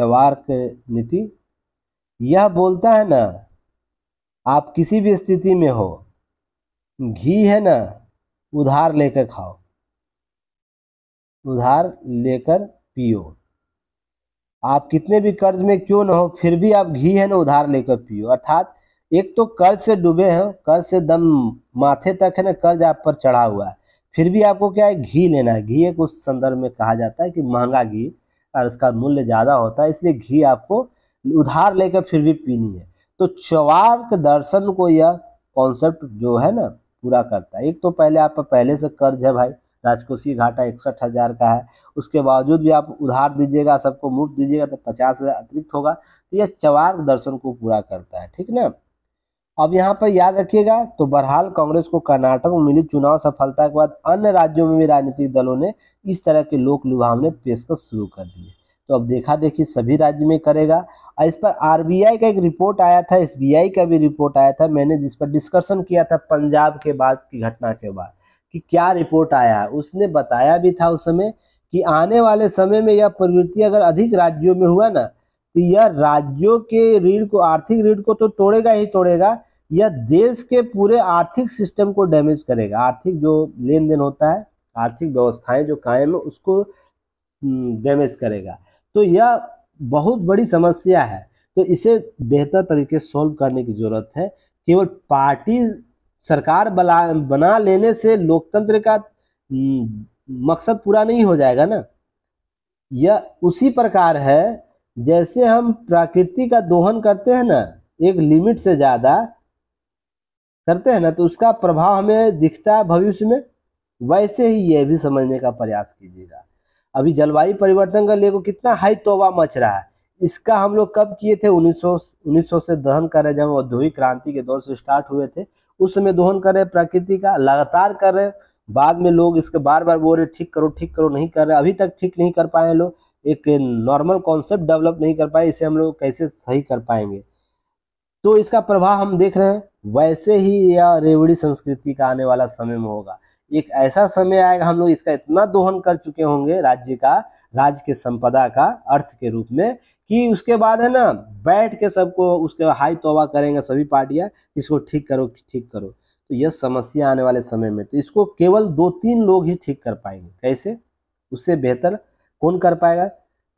चवार्क नीति यह बोलता है ना आप किसी भी स्थिति में हो घी है ना उधार लेकर खाओ उधार लेकर पियो आप कितने भी कर्ज में क्यों ना हो फिर भी आप घी है ना उधार लेकर पियो अर्थात एक तो कर्ज से डूबे हैं कर्ज से दम माथे तक है ना कर्ज आप पर चढ़ा हुआ है फिर भी आपको क्या है घी लेना है घी एक उस संदर्भ में कहा जाता है कि महंगा घी और इसका मूल्य ज़्यादा होता है इसलिए घी आपको उधार लेकर फिर भी पीनी है तो चवार्क दर्शन को यह कॉन्सेप्ट जो है ना पूरा करता है एक तो पहले आप पहले से कर्ज है भाई राजकोषीय घाटा इकसठ हज़ार का है उसके बावजूद भी आप उधार दीजिएगा सबको मुफ्त दीजिएगा तो पचास हज़ार अतिरिक्त होगा तो यह चवार्क दर्शन को पूरा करता है ठीक ना अब यहाँ पर याद रखिएगा तो बहरहाल कांग्रेस को कर्नाटक में मिली चुनाव सफलता के बाद अन्य राज्यों में भी राजनीतिक दलों ने इस तरह के लोक लुभावने पेशकश शुरू कर दिए तो अब देखा देखी सभी राज्य में करेगा और इस पर आरबीआई का एक रिपोर्ट आया था एस का भी रिपोर्ट आया था मैंने जिस पर डिस्कशन किया था पंजाब के बाद की घटना के बाद कि क्या रिपोर्ट आया है उसने बताया भी था उस समय कि आने वाले समय में यह प्रवृत्ति अगर अधिक राज्यों में हुआ ना तो यह राज्यों के ऋण को आर्थिक ऋण को तो तोड़ेगा ही तोड़ेगा यह देश के पूरे आर्थिक सिस्टम को डैमेज करेगा आर्थिक जो लेन देन होता है आर्थिक व्यवस्थाएं जो कायम है उसको डैमेज करेगा तो यह बहुत बड़ी समस्या है तो इसे बेहतर तरीके सॉल्व करने की जरूरत है केवल पार्टी सरकार बना बना लेने से लोकतंत्र का मकसद पूरा नहीं हो जाएगा ना यह उसी प्रकार है जैसे हम प्रकृति का दोहन करते हैं ना एक लिमिट से ज़्यादा करते हैं ना तो उसका प्रभाव हमें दिखता है भविष्य में वैसे ही यह भी समझने का प्रयास कीजिएगा अभी जलवायु परिवर्तन का लेकर कितना हाई तोबा मच रहा है इसका हम लोग कब किए थे 1900 1900 से दहन कर रहे जब औद्योगिक क्रांति के दौर से स्टार्ट हुए थे उस समय दोहन कर रहे प्रकृति का लगातार कर रहे बाद में लोग इसके बार बार बोल रहे ठीक करो ठीक करो नहीं कर रहे अभी तक ठीक नहीं कर पाए लोग एक नॉर्मल कॉन्सेप्ट डेवलप नहीं कर पाए इसे हम लोग कैसे सही कर पाएंगे तो इसका प्रभाव हम देख रहे हैं वैसे ही यह रेवड़ी संस्कृति का आने वाला समय में होगा एक ऐसा समय आएगा हम लोग इसका इतना दोहन कर चुके होंगे राज्य का राज्य के संपदा का अर्थ के रूप में कि उसके बाद है ना बैठ के सबको उसके हाई तोबा करेंगे सभी पार्टियां इसको ठीक करो ठीक करो तो यह समस्या आने वाले समय में तो इसको केवल दो तीन लोग ही ठीक कर पाएंगे कैसे उससे बेहतर कौन कर पाएगा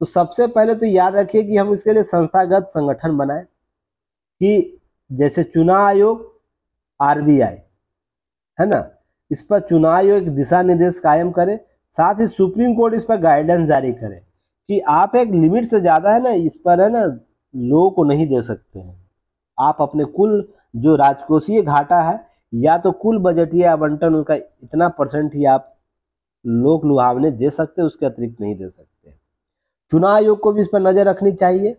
तो सबसे पहले तो याद रखिए कि हम इसके लिए संस्थागत संगठन बनाएं कि जैसे चुनाव आयोग आरबीआई है ना इस पर चुनाव आयोग दिशा निर्देश कायम करे साथ ही सुप्रीम कोर्ट इस पर गाइडेंस जारी करे कि आप एक लिमिट से ज़्यादा है ना इस पर है ना लोगों को नहीं दे सकते हैं आप अपने कुल जो राजकोषीय घाटा है या तो कुल बजटीय आवंटन उनका इतना परसेंट ही आप लोक लुभावने दे सकते उसके अतिरिक्त नहीं दे सकते चुनाव आयोग को भी इस पर नज़र रखनी चाहिए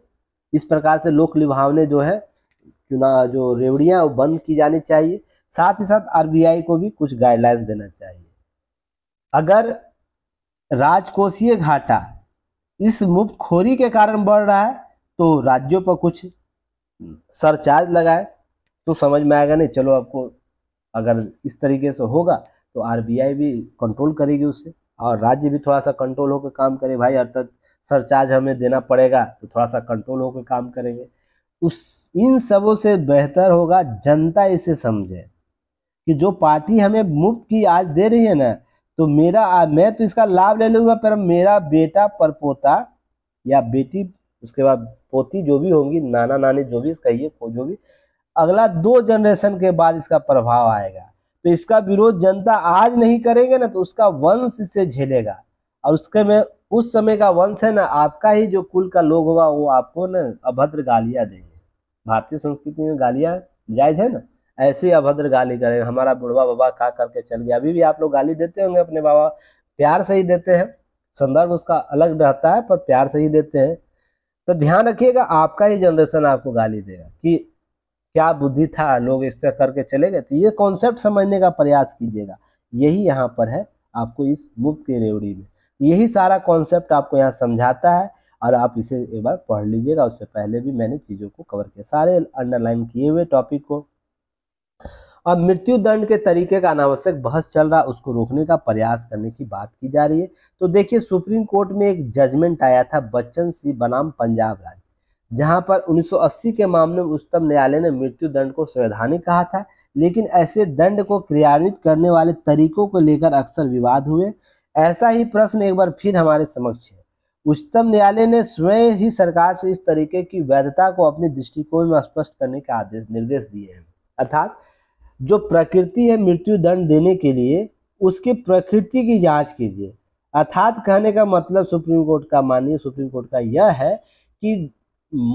इस प्रकार से लोक लुभावने जो है चुना जो रेवड़ियाँ वो बंद की जानी चाहिए साथ ही साथ आरबीआई को भी कुछ गाइडलाइन देना चाहिए अगर राजकोषीय घाटा इस मुफ्त खोरी के कारण बढ़ रहा है तो राज्यों पर कुछ सरचार्ज लगाए तो समझ में आएगा नहीं चलो आपको अगर इस तरीके से होगा तो आरबीआई भी कंट्रोल करेगी उसे और राज्य भी थोड़ा सा कंट्रोल होकर काम करे भाई अर्थात सरचार्ज हमें देना पड़ेगा तो थोड़ा सा कंट्रोल होकर काम करेंगे उस इन सबों से बेहतर होगा जनता इसे समझे कि जो पार्टी हमें मुफ्त की आज दे रही है ना तो मेरा मैं तो इसका लाभ ले लूंगा पर मेरा बेटा परपोता या बेटी उसके बाद पोती जो भी होंगी नाना नानी जो भी कहिए जो भी अगला दो जनरेशन के बाद इसका प्रभाव आएगा तो इसका विरोध जनता आज नहीं करेंगे ना तो उसका वंश इससे झेलेगा और उसके में उस समय का वंश है ना आपका ही जो कुल का लोग होगा वो आपको ना अभद्र गालियाँ देंगे भारतीय संस्कृति में गालियाँ जायज है ना ऐसे ही अभद्र गाली करें हमारा बुढ़वा बाबा खा करके चल गया अभी भी आप लोग गाली देते होंगे अपने बाबा प्यार से ही देते हैं संदर्भ उसका अलग रहता है पर प्यार से ही देते हैं तो ध्यान रखिएगा आपका ही जनरेशन आपको गाली देगा कि क्या बुद्धि था लोग इससे करके चले गए तो ये कॉन्सेप्ट समझने का प्रयास कीजिएगा यही यहाँ पर है आपको इस मुफ्त की रेवड़ी में यही सारा कॉन्सेप्ट आपको यहाँ समझाता है और आप इसे एक बार पढ़ लीजिएगा उससे पहले भी मैंने चीज़ों को कवर किया सारे अंडरलाइन किए हुए टॉपिक को अब मृत्यु दंड के तरीके का अनावश्यक बहस चल रहा उसको रोकने का प्रयास करने की बात की जा रही है तो देखिए सुप्रीम कोर्ट में एक जजमेंट आया था बच्चन सिंह बनाम पंजाब राज्य जहां पर 1980 के मामले में उच्चतम न्यायालय ने मृत्यु दंड को संवैधानिक कहा था लेकिन ऐसे दंड को क्रियान्वित करने वाले तरीकों को लेकर अक्सर विवाद हुए ऐसा ही प्रश्न एक बार फिर हमारे समक्ष है उच्चतम न्यायालय ने स्वयं ही सरकार से इस तरीके की वैधता को अपने दृष्टिकोण में स्पष्ट करने के आदेश निर्देश दिए हैं अर्थात जो प्रकृति है मृत्यु दंड देने के लिए उसकी प्रकृति की जांच कीजिए अर्थात कहने का मतलब सुप्रीम कोर्ट का माननीय सुप्रीम कोर्ट का यह है कि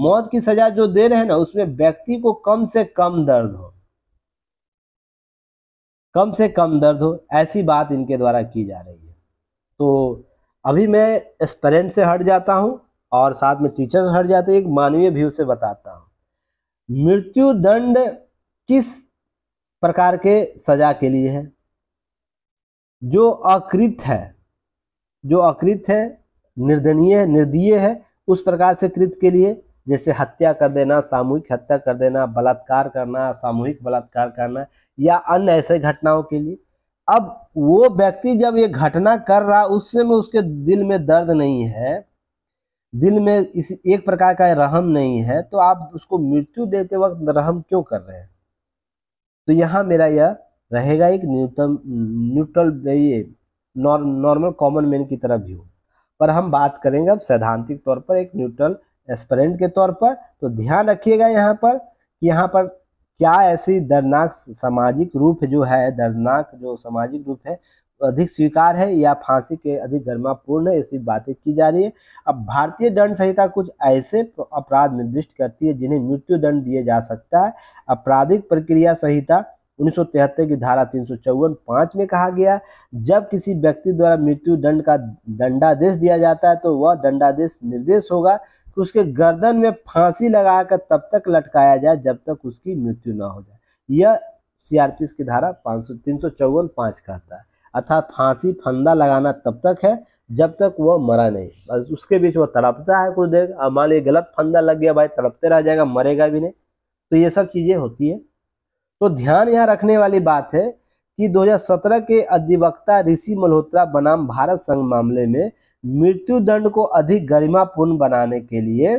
मौत की सजा जो दे रहे हैं ना उसमें व्यक्ति को कम से कम दर्द हो कम से कम दर्द हो ऐसी बात इनके द्वारा की जा रही है तो अभी मैं एस्पेरेंट से हट जाता हूँ और साथ में टीचर हट जाते एक मानवीय व्यू से बताता हूँ मृत्यु दंड किस प्रकार के सजा के लिए है जो अकृत है जो अकृत है निर्दनीय है निर्दीय है उस प्रकार से कृत के लिए जैसे हत्या कर देना सामूहिक हत्या कर देना बलात्कार करना सामूहिक बलात्कार करना या अन्य ऐसे घटनाओं के लिए अब वो व्यक्ति जब ये घटना कर रहा उस समय उसके दिल में दर्द नहीं है दिल में इस एक प्रकार का रहम नहीं है तो आप उसको मृत्यु देते वक्त रहम क्यों कर रहे हैं तो यहाँ मेरा यह रहेगा एक न्यूनतम न्यूट्रल ये नॉर्मल कॉमन मैन की तरह हो पर हम बात करेंगे अब सैद्धांतिक तौर पर एक न्यूट्रल एस्परेंट के तौर पर तो ध्यान रखिएगा यहाँ पर कि यहाँ पर क्या ऐसी दर्दनाक सामाजिक रूप जो है दर्दनाक जो सामाजिक रूप है अधिक स्वीकार है या फांसी के अधिक गर्मापूर्ण है ऐसी बातें की जा रही है अब भारतीय दंड संहिता कुछ ऐसे अपराध निर्दिष्ट करती है जिन्हें मृत्यु दंड दिया जा सकता है आपराधिक प्रक्रिया संहिता उन्नीस की धारा तीन सौ में कहा गया जब किसी व्यक्ति द्वारा मृत्यु दंड का दंडादेश दिया जाता है तो वह दंडादेश निर्देश होगा उसके गर्दन में फांसी लगाकर तब तक लटकाया जाए जब तक उसकी मृत्यु ना हो जाए यह सीआरपीएस की धारा पाँच सौ तीन सौ चौवन पाँच कहता है अर्थात फांसी फंदा लगाना तब तक है जब तक वह मरा नहीं बस उसके बीच वो तड़पता है कुछ देर अब मान लीजिए गलत फंदा लग गया भाई तड़पते रह जाएगा मरेगा भी नहीं तो ये सब चीज़ें होती है तो ध्यान यहाँ रखने वाली बात है कि 2017 के अधिवक्ता ऋषि मल्होत्रा बनाम भारत संघ मामले में मृत्यु दंड को अधिक गरिमापूर्ण बनाने के लिए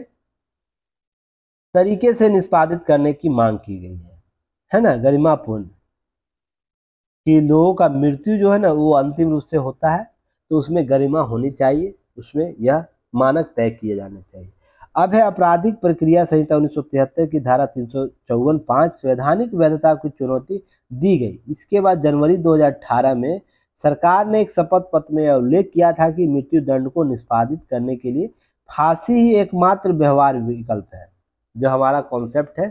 तरीके से निष्पादित करने की मांग की गई है है ना गरिमापूर्ण कि लोगों का मृत्यु जो है ना वो अंतिम रूप से होता है तो उसमें गरिमा होनी चाहिए उसमें यह मानक तय किए जाने चाहिए अब है आपराधिक प्रक्रिया संहिता उन्नीस की धारा तीन सौ चौवन पांच संवैधानिक वैधता की चुनौती दी गई इसके बाद जनवरी 2018 में सरकार ने एक शपथ पत्र में उल्लेख किया था कि मृत्यु दंड को निष्पादित करने के लिए फांसी ही एकमात्र व्यवहार विकल्प है जो हमारा कॉन्सेप्ट है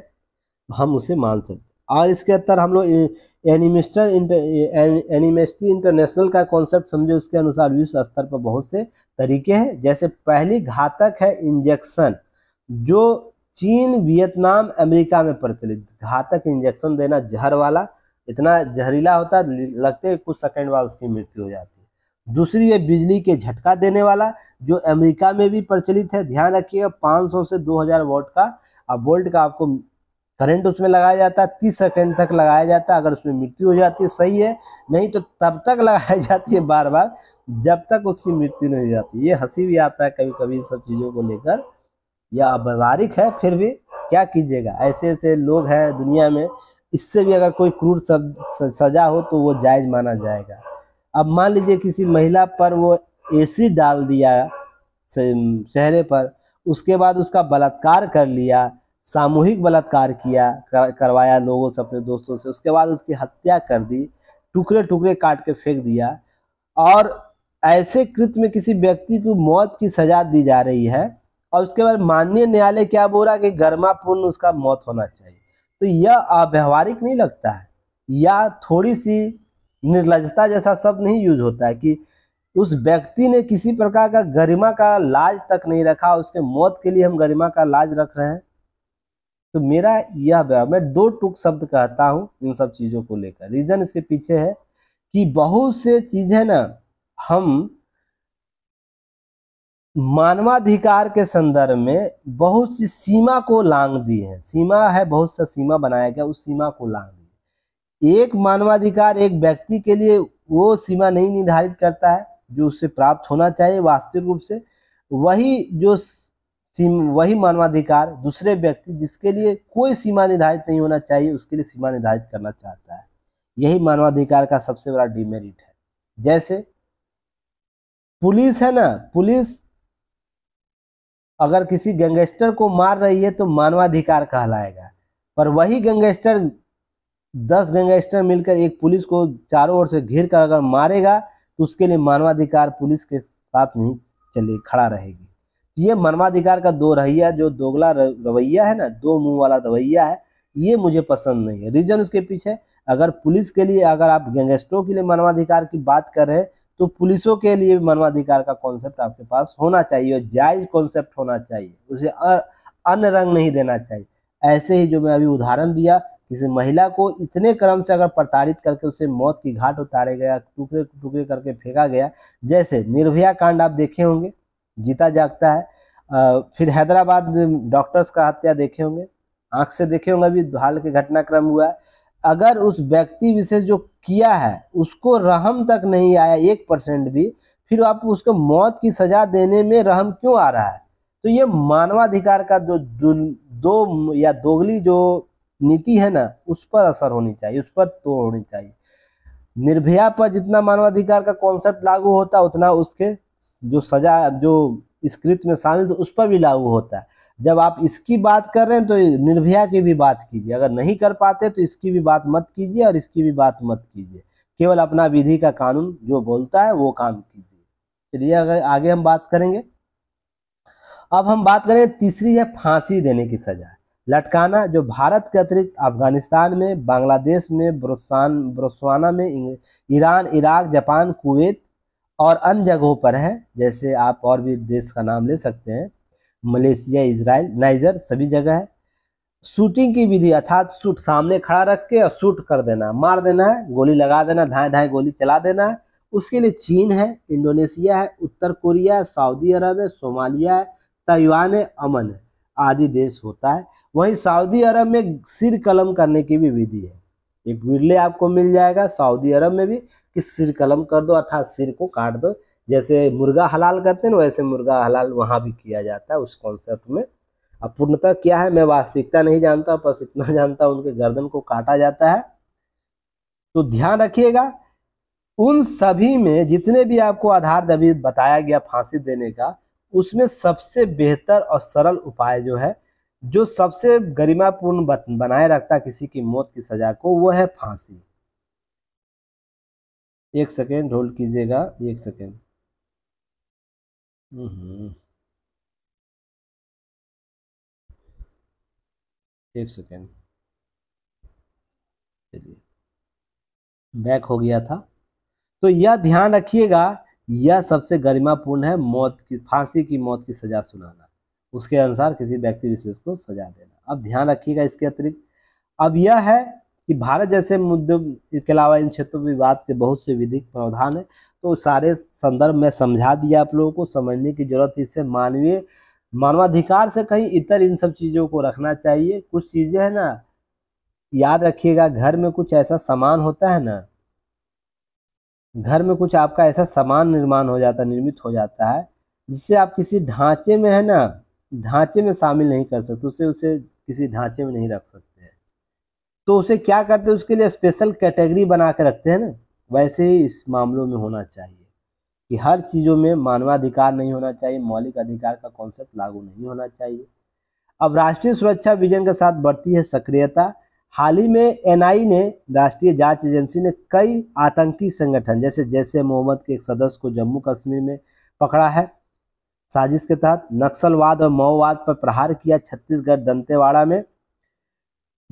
हम उसे मान सकते और इसके अंतर हम लोग एनिमिस्टर एनिमेस्ट्री इंटरनेशनल का कॉन्सेप्ट समझे उसके अनुसार विश्व स्तर पर बहुत से तरीके हैं जैसे पहली घातक है इंजेक्शन जो चीन वियतनाम अमेरिका में प्रचलित घातक इंजेक्शन देना जहर वाला इतना जहरीला होता लगते कुछ सेकंड बाद उसकी मृत्यु हो जाती है दूसरी है बिजली के झटका देने वाला जो अमेरिका में भी प्रचलित है ध्यान रखिएगा 500 से 2000 वोल्ट का अब वोल्ट का आपको करंट उसमें लगाया जाता है तीस सेकेंड तक लगाया जाता है अगर उसमें मृत्यु हो जाती है सही है नहीं तो तब तक लगाई *laughs* जाती है बार बार जब तक उसकी मृत्यु नहीं हो जाती ये हंसी भी आता है कभी कभी सब चीज़ों को लेकर यह अव्यवहारिक है फिर भी क्या कीजिएगा ऐसे ऐसे लोग हैं दुनिया में इससे भी अगर कोई क्रूर सजा हो तो वो जायज माना जाएगा अब मान लीजिए किसी महिला पर वो एसिड डाल दिया चेहरे पर उसके बाद उसका बलात्कार कर लिया सामूहिक बलात्कार किया कर, करवाया लोगों से अपने दोस्तों से उसके बाद उसकी हत्या कर दी टुकड़े टुकड़े काट के फेंक दिया और ऐसे कृत में किसी व्यक्ति को मौत की सजा दी जा रही है और उसके बाद माननीय न्यायालय क्या बोल रहा है कि गर्मापूर्ण उसका मौत होना चाहिए तो यह अव्यवहारिक नहीं लगता है या थोड़ी सी निर्लजता जैसा शब्द नहीं यूज होता है कि उस व्यक्ति ने किसी प्रकार का गरिमा का लाज तक नहीं रखा उसके मौत के लिए हम गरिमा का लाज रख रहे हैं तो मेरा यह व्यवहार मैं दो टूक शब्द कहता हूँ इन सब चीज़ों को लेकर रीजन इसके पीछे है कि बहुत से चीज़ें ना हम मानवाधिकार के संदर्भ में बहुत सी सीमा को लांग दी है सीमा है बहुत सा सीमा बनाया गया उस सीमा को लांग दी एक मानवाधिकार एक व्यक्ति के लिए वो सीमा नहीं निर्धारित करता है जो उससे प्राप्त होना चाहिए वास्तविक रूप से वही जो वही मानवाधिकार दूसरे व्यक्ति जिसके लिए कोई सीमा निर्धारित नहीं होना चाहिए उसके लिए सीमा निर्धारित करना चाहता है यही मानवाधिकार का सबसे बड़ा डिमेरिट है जैसे पुलिस है ना पुलिस अगर किसी गैंगस्टर को मार रही है तो मानवाधिकार कहलाएगा पर वही गैंगस्टर दस गैंगस्टर मिलकर एक पुलिस को चारों ओर से घेर कर अगर मारेगा तो उसके लिए मानवाधिकार पुलिस के साथ नहीं चले खड़ा रहेगी तो ये मानवाधिकार का दो रवैया जो दोगला रवैया है ना दो मुंह वाला रवैया है ये मुझे पसंद नहीं है रीजन उसके पीछे अगर पुलिस के लिए अगर आप गैंगस्टरों के लिए मानवाधिकार की बात कर रहे हैं तो पुलिसों के लिए भी मानवाधिकार का कॉन्सेप्ट आपके पास होना चाहिए और जायज कॉन्सेप्ट होना चाहिए उसे अन्य रंग नहीं देना चाहिए ऐसे ही जो मैं अभी उदाहरण दिया किसी महिला को इतने क्रम से अगर प्रताड़ित करके उसे मौत की घाट उतारे गया टुकड़े टुकड़े करके फेंका गया जैसे निर्भया कांड आप देखे होंगे जीता जागता है आ, फिर हैदराबाद में डॉक्टर्स का हत्या देखे होंगे आंख से देखे होंगे अभी हाल के घटनाक्रम हुआ है अगर उस व्यक्ति विशेष जो किया है उसको रहम तक नहीं आया एक परसेंट भी फिर आप उसको मौत की सजा देने में रहम क्यों आ रहा है तो ये मानवाधिकार का जो दो या दोगली जो नीति है ना उस पर असर होनी चाहिए उस पर तोड़ होनी चाहिए निर्भया पर जितना मानवाधिकार का कॉन्सेप्ट लागू होता उतना उसके जो सजा जो स्क्रिप्ट में शामिल उस पर भी लागू होता है जब आप इसकी बात कर रहे हैं तो निर्भया की भी बात कीजिए अगर नहीं कर पाते तो इसकी भी बात मत कीजिए और इसकी भी बात मत कीजिए केवल अपना विधि का कानून जो बोलता है वो काम कीजिए चलिए अगर आगे हम बात करेंगे अब हम बात करें तीसरी है फांसी देने की सजा लटकाना जो भारत के अतिरिक्त अफगानिस्तान में बांग्लादेश में ब्रोसान ब्रोसवाना में ईरान इराक जापान कुवैत और अन्य जगहों पर है जैसे आप और भी देश का नाम ले सकते हैं मलेशिया इसराइल नाइजर सभी जगह है शूटिंग की विधि अर्थात शूट सामने खड़ा रख के और शूट कर देना मार देना है गोली लगा देना धाए धाए गोली चला देना है उसके लिए चीन है इंडोनेशिया है उत्तर कोरिया है सऊदी अरब है सोमालिया है ताइवान है अमन है आदि देश होता है वहीं सऊदी अरब में सिर कलम करने की भी विधि है एक विरले आपको मिल जाएगा सऊदी अरब में भी कि सिर कलम कर दो अर्थात सिर को काट दो जैसे मुर्गा हलाल करते हैं वैसे मुर्गा हलाल वहाँ भी किया जाता है उस कॉन्सेप्ट में अब पूर्णतः क्या है मैं वास्तविकता नहीं जानता बस इतना *laughs* जानता हूँ उनके गर्दन को काटा जाता है तो ध्यान रखिएगा उन सभी में जितने भी आपको आधार दबी बताया गया फांसी देने का उसमें सबसे बेहतर और सरल उपाय जो है जो सबसे गरिमापूर्ण बनाए रखता किसी की मौत की सजा को वो है फांसी एक सेकेंड होल्ड कीजिएगा एक सेकेंड एक mm-hmm. सेकेंड चलिए बैक हो गया था तो यह ध्यान रखिएगा यह सबसे गरिमापूर्ण है मौत की फांसी की मौत की सजा सुनाना उसके अनुसार किसी व्यक्ति विशेष को सजा देना अब ध्यान रखिएगा इसके अतिरिक्त अब यह है कि भारत जैसे मुद्दे के अलावा इन क्षेत्रों में विवाद के बहुत से विधिक प्रावधान हैं तो सारे संदर्भ में समझा दिया आप लोगों को समझने की जरूरत इससे मानवीय मानवाधिकार से कहीं इतर इन सब चीज़ों को रखना चाहिए कुछ चीज़ें हैं ना याद रखिएगा घर में कुछ ऐसा सामान होता है ना घर में कुछ आपका ऐसा सामान निर्माण हो जाता है निर्मित हो जाता है जिससे आप किसी ढांचे में है ना ढांचे में शामिल नहीं कर सकते उसे उसे किसी ढांचे में नहीं रख सकते तो उसे क्या करते हैं उसके लिए स्पेशल कैटेगरी बना के रखते हैं ना वैसे ही इस मामलों में होना चाहिए कि हर चीज़ों में मानवाधिकार नहीं होना चाहिए मौलिक अधिकार का कॉन्सेप्ट लागू नहीं होना चाहिए अब राष्ट्रीय सुरक्षा विजन के साथ बढ़ती है सक्रियता हाल ही में एनआई ने राष्ट्रीय जांच एजेंसी ने कई आतंकी संगठन जैसे जैसे मोहम्मद के एक सदस्य को जम्मू कश्मीर में पकड़ा है साजिश के तहत नक्सलवाद और माओवाद पर प्रहार किया छत्तीसगढ़ दंतेवाड़ा में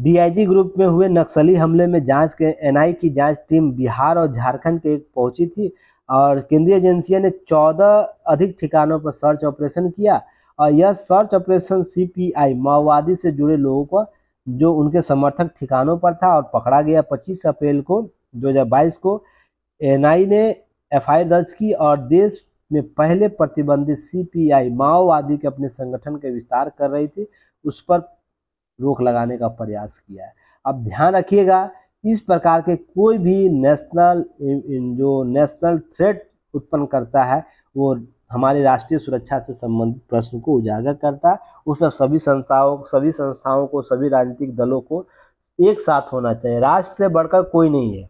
डीआईजी ग्रुप में हुए नक्सली हमले में जांच के एनआई की जांच टीम बिहार और झारखंड के पहुंची थी और केंद्रीय एजेंसियां ने 14 अधिक ठिकानों पर सर्च ऑपरेशन किया और यह सर्च ऑपरेशन सीपीआई माओवादी से जुड़े लोगों को जो उनके समर्थक ठिकानों पर था और पकड़ा गया 25 अप्रैल को 2022 को एनआई ने एफआईआर दर्ज की और देश में पहले प्रतिबंधित सीपीआई माओवादी के अपने संगठन के विस्तार कर रही थी उस पर रोक लगाने का प्रयास किया है अब ध्यान रखिएगा इस प्रकार के कोई भी नेशनल जो नेशनल थ्रेट उत्पन्न करता है वो हमारे राष्ट्रीय सुरक्षा से संबंधित प्रश्न को उजागर करता है उसमें सभी संस्थाओं सभी संस्थाओं को सभी राजनीतिक दलों को एक साथ होना चाहिए राष्ट्र से बढ़कर कोई नहीं है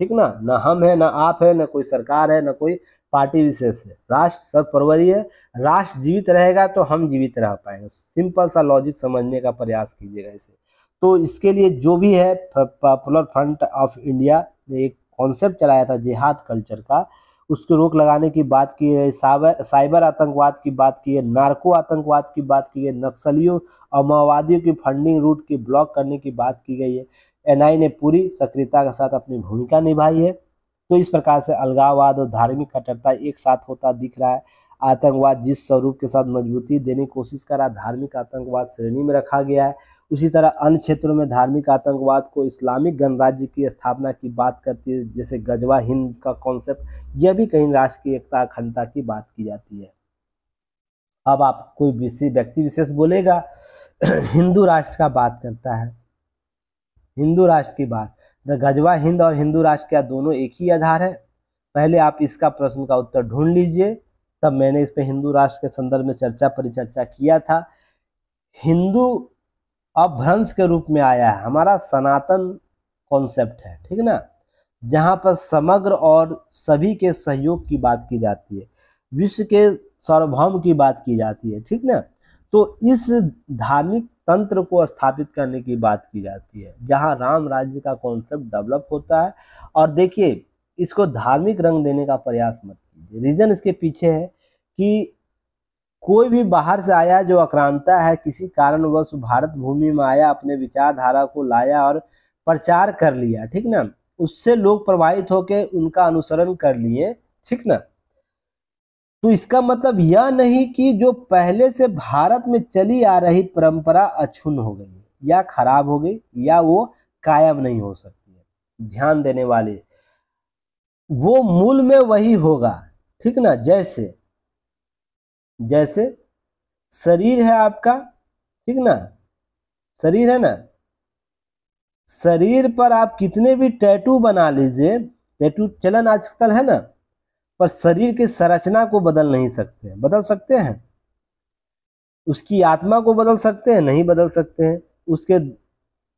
ठीक ना ना हम है ना आप है ना कोई सरकार है ना कोई पार्टी विशेष है राष्ट्र सर्वपरवरी है राष्ट्र जीवित रहेगा तो हम जीवित रह पाएंगे सिंपल सा लॉजिक समझने का प्रयास कीजिएगा इसे तो इसके लिए जो भी है पॉपुलर फ्रंट ऑफ इंडिया ने एक कॉन्सेप्ट चलाया था जिहाद कल्चर का उसके रोक लगाने की बात की है साइबर साइबर आतंकवाद की बात की है नार्को आतंकवाद की बात की है नक्सलियों और माओवादियों की फंडिंग रूट की ब्लॉक करने की बात की गई है एनआई ने पूरी सक्रियता के साथ अपनी भूमिका निभाई है तो इस प्रकार से अलगाववाद और धार्मिक कट्टरता एक साथ होता दिख रहा है आतंकवाद जिस स्वरूप के साथ मजबूती देने की कोशिश कर रहा धार्मिक आतंकवाद श्रेणी में रखा गया है उसी तरह अन्य क्षेत्रों में धार्मिक आतंकवाद को इस्लामिक गणराज्य की स्थापना की बात करती है जैसे गजवा हिंद का कॉन्सेप्ट यह भी कहीं राष्ट्र की एकता अखंडता की बात की जाती है अब आप कोई व्यक्ति विशेष बोलेगा *clears throat* हिंदू राष्ट्र का बात करता है हिंदू राष्ट्र की बात द गजवा हिंद और हिंदू राष्ट्र क्या दोनों एक ही आधार है पहले आप इसका प्रश्न का उत्तर ढूंढ लीजिए तब मैंने इस पर हिंदू राष्ट्र के संदर्भ में चर्चा परिचर्चा किया था हिंदू अभ्रंश के रूप में आया है हमारा सनातन कॉन्सेप्ट है ठीक ना जहाँ पर समग्र और सभी के सहयोग की बात की जाती है विश्व के सार्वभौम की बात की जाती है ठीक ना तो इस धार्मिक तंत्र को स्थापित करने की बात की जाती है जहाँ राम राज्य का कॉन्सेप्ट डेवलप होता है और देखिए इसको धार्मिक रंग देने का प्रयास मत कीजिए रीज़न इसके पीछे है कि कोई भी बाहर से आया जो अक्रांता है किसी कारणवश भारत भूमि में आया अपने विचारधारा को लाया और प्रचार कर लिया ठीक ना उससे लोग प्रभावित होकर उनका अनुसरण कर लिए ठीक ना तो इसका मतलब यह नहीं कि जो पहले से भारत में चली आ रही परंपरा अछून हो गई या खराब हो गई या वो कायम नहीं हो सकती है ध्यान देने वाले वो मूल में वही होगा ठीक ना जैसे जैसे शरीर है आपका ठीक ना शरीर है ना शरीर पर आप कितने भी टैटू बना लीजिए टैटू चलन आजकल है ना पर शरीर की संरचना को बदल नहीं सकते बदल सकते हैं उसकी आत्मा को बदल सकते हैं नहीं बदल सकते हैं उसके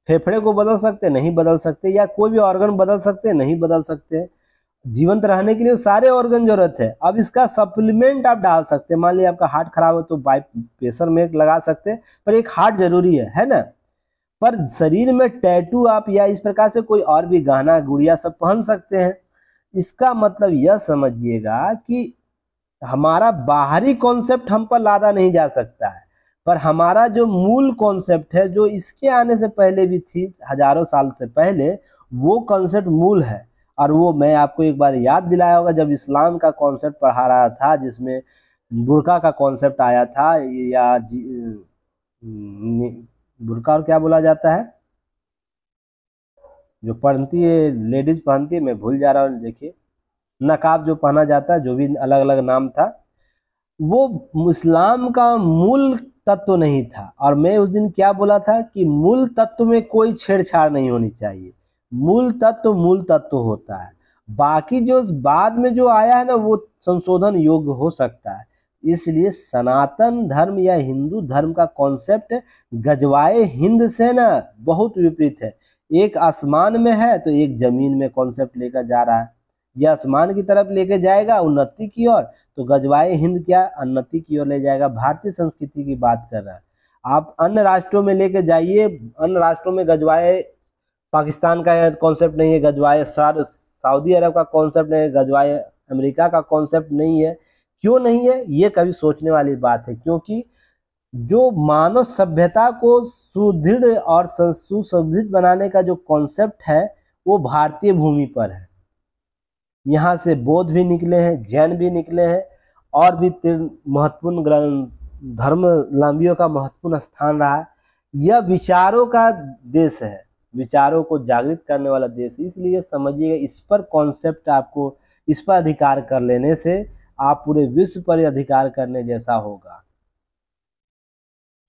फेफड़े को बदल सकते नहीं बदल सकते या कोई भी ऑर्गन बदल सकते नहीं बदल सकते जीवंत रहने के लिए सारे ऑर्गन जरूरत है अब इसका सप्लीमेंट आप डाल सकते हैं मान लीजिए आपका हार्ट खराब है तो बाई प्रेशर में लगा सकते हैं पर एक हार्ट जरूरी है है ना पर शरीर में टैटू आप या इस प्रकार से कोई और भी गहना गुड़िया सब पहन सकते हैं इसका मतलब यह समझिएगा कि हमारा बाहरी कॉन्सेप्ट हम पर लादा नहीं जा सकता है पर हमारा जो मूल कॉन्सेप्ट है जो इसके आने से पहले भी थी हजारों साल से पहले वो कॉन्सेप्ट मूल है और वो मैं आपको एक बार याद दिलाया होगा जब इस्लाम का कॉन्सेप्ट पढ़ा रहा था जिसमें बुरका का कॉन्सेप्ट आया था या बुरका और क्या बोला जाता है जो पहनती है लेडीज पहनती है मैं भूल जा रहा हूँ देखिए नकाब जो पहना जाता है जो भी अलग अलग नाम था वो इस्लाम का मूल तत्व नहीं था और मैं उस दिन क्या बोला था कि मूल तत्व में कोई छेड़छाड़ नहीं होनी चाहिए मूल तत्व मूल तत्व होता है बाकी जो बाद में जो आया है ना वो संशोधन योग्य हो सकता है इसलिए सनातन धर्म या हिंदू धर्म का कॉन्सेप्ट गजवाए हिंद से ना बहुत विपरीत है एक आसमान में है तो एक जमीन में कॉन्सेप्ट लेकर जा रहा है यह आसमान की तरफ लेके जाएगा उन्नति की ओर तो गजवाए हिंद क्या उन्नति की ओर ले जाएगा भारतीय संस्कृति की बात कर रहा है आप अन्य राष्ट्रों में लेके जाइए अन्य राष्ट्रों में गजवाए पाकिस्तान का कॉन्सेप्ट नहीं है गजवाए सऊदी अरब का कॉन्सेप्ट नहीं है गजवाए अमेरिका का कॉन्सेप्ट नहीं है क्यों नहीं है ये कभी सोचने वाली बात है क्योंकि जो मानव सभ्यता को सुदृढ़ और सुसंभित बनाने का जो कॉन्सेप्ट है वो भारतीय भूमि पर है यहाँ से बौद्ध भी निकले हैं जैन भी निकले हैं और भी महत्वपूर्ण ग्रंथ धर्म लंबियों का महत्वपूर्ण स्थान रहा है यह विचारों का देश है विचारों को जागृत करने वाला देश इसलिए समझिएगा इस पर कॉन्सेप्ट आपको इस पर अधिकार कर लेने से आप पूरे विश्व पर अधिकार करने जैसा होगा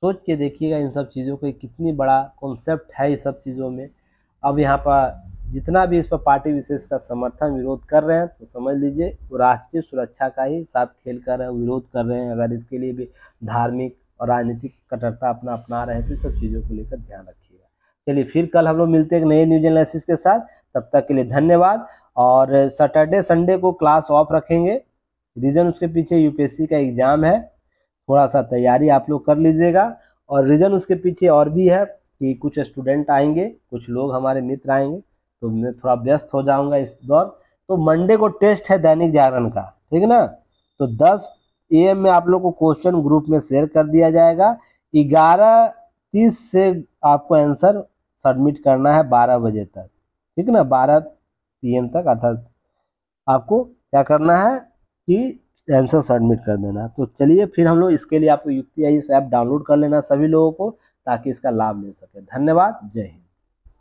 सोच के देखिएगा इन सब चीज़ों को कितनी बड़ा कॉन्सेप्ट है इस सब चीज़ों में अब यहाँ पर जितना भी इस पर पार्टी विशेष का समर्थन विरोध कर रहे हैं तो समझ लीजिए वो राष्ट्रीय सुरक्षा का ही साथ खेल कर रहे हैं विरोध कर रहे हैं अगर इसके लिए भी धार्मिक और राजनीतिक कट्टरता अपना अपना रहे हैं तो सब चीज़ों को लेकर ध्यान रखिएगा चलिए फिर कल हम लोग मिलते हैं एक नए न्यूज एनालिसिस के साथ तब तक के लिए धन्यवाद और सैटरडे संडे को क्लास ऑफ रखेंगे रीज़न उसके पीछे यूपीएससी का एग्ज़ाम है थोड़ा सा तैयारी आप लोग कर लीजिएगा और रीज़न उसके पीछे और भी है कि कुछ स्टूडेंट आएंगे कुछ लोग हमारे मित्र आएंगे तो मैं थोड़ा व्यस्त हो जाऊंगा इस दौर तो मंडे को टेस्ट है दैनिक जागरण का ठीक है ना तो 10 ए में आप लोग को क्वेश्चन ग्रुप में शेयर कर दिया जाएगा ग्यारह तीस से आपको आंसर सबमिट करना है बारह बजे तक ठीक है ना बारह पी तक अर्थात आपको क्या करना है कि आंसर सबमिट कर देना तो चलिए फिर हम लोग इसके लिए आपको युक्ति आई ऐप डाउनलोड कर लेना सभी लोगों को ताकि इसका लाभ ले सके धन्यवाद जय हिंद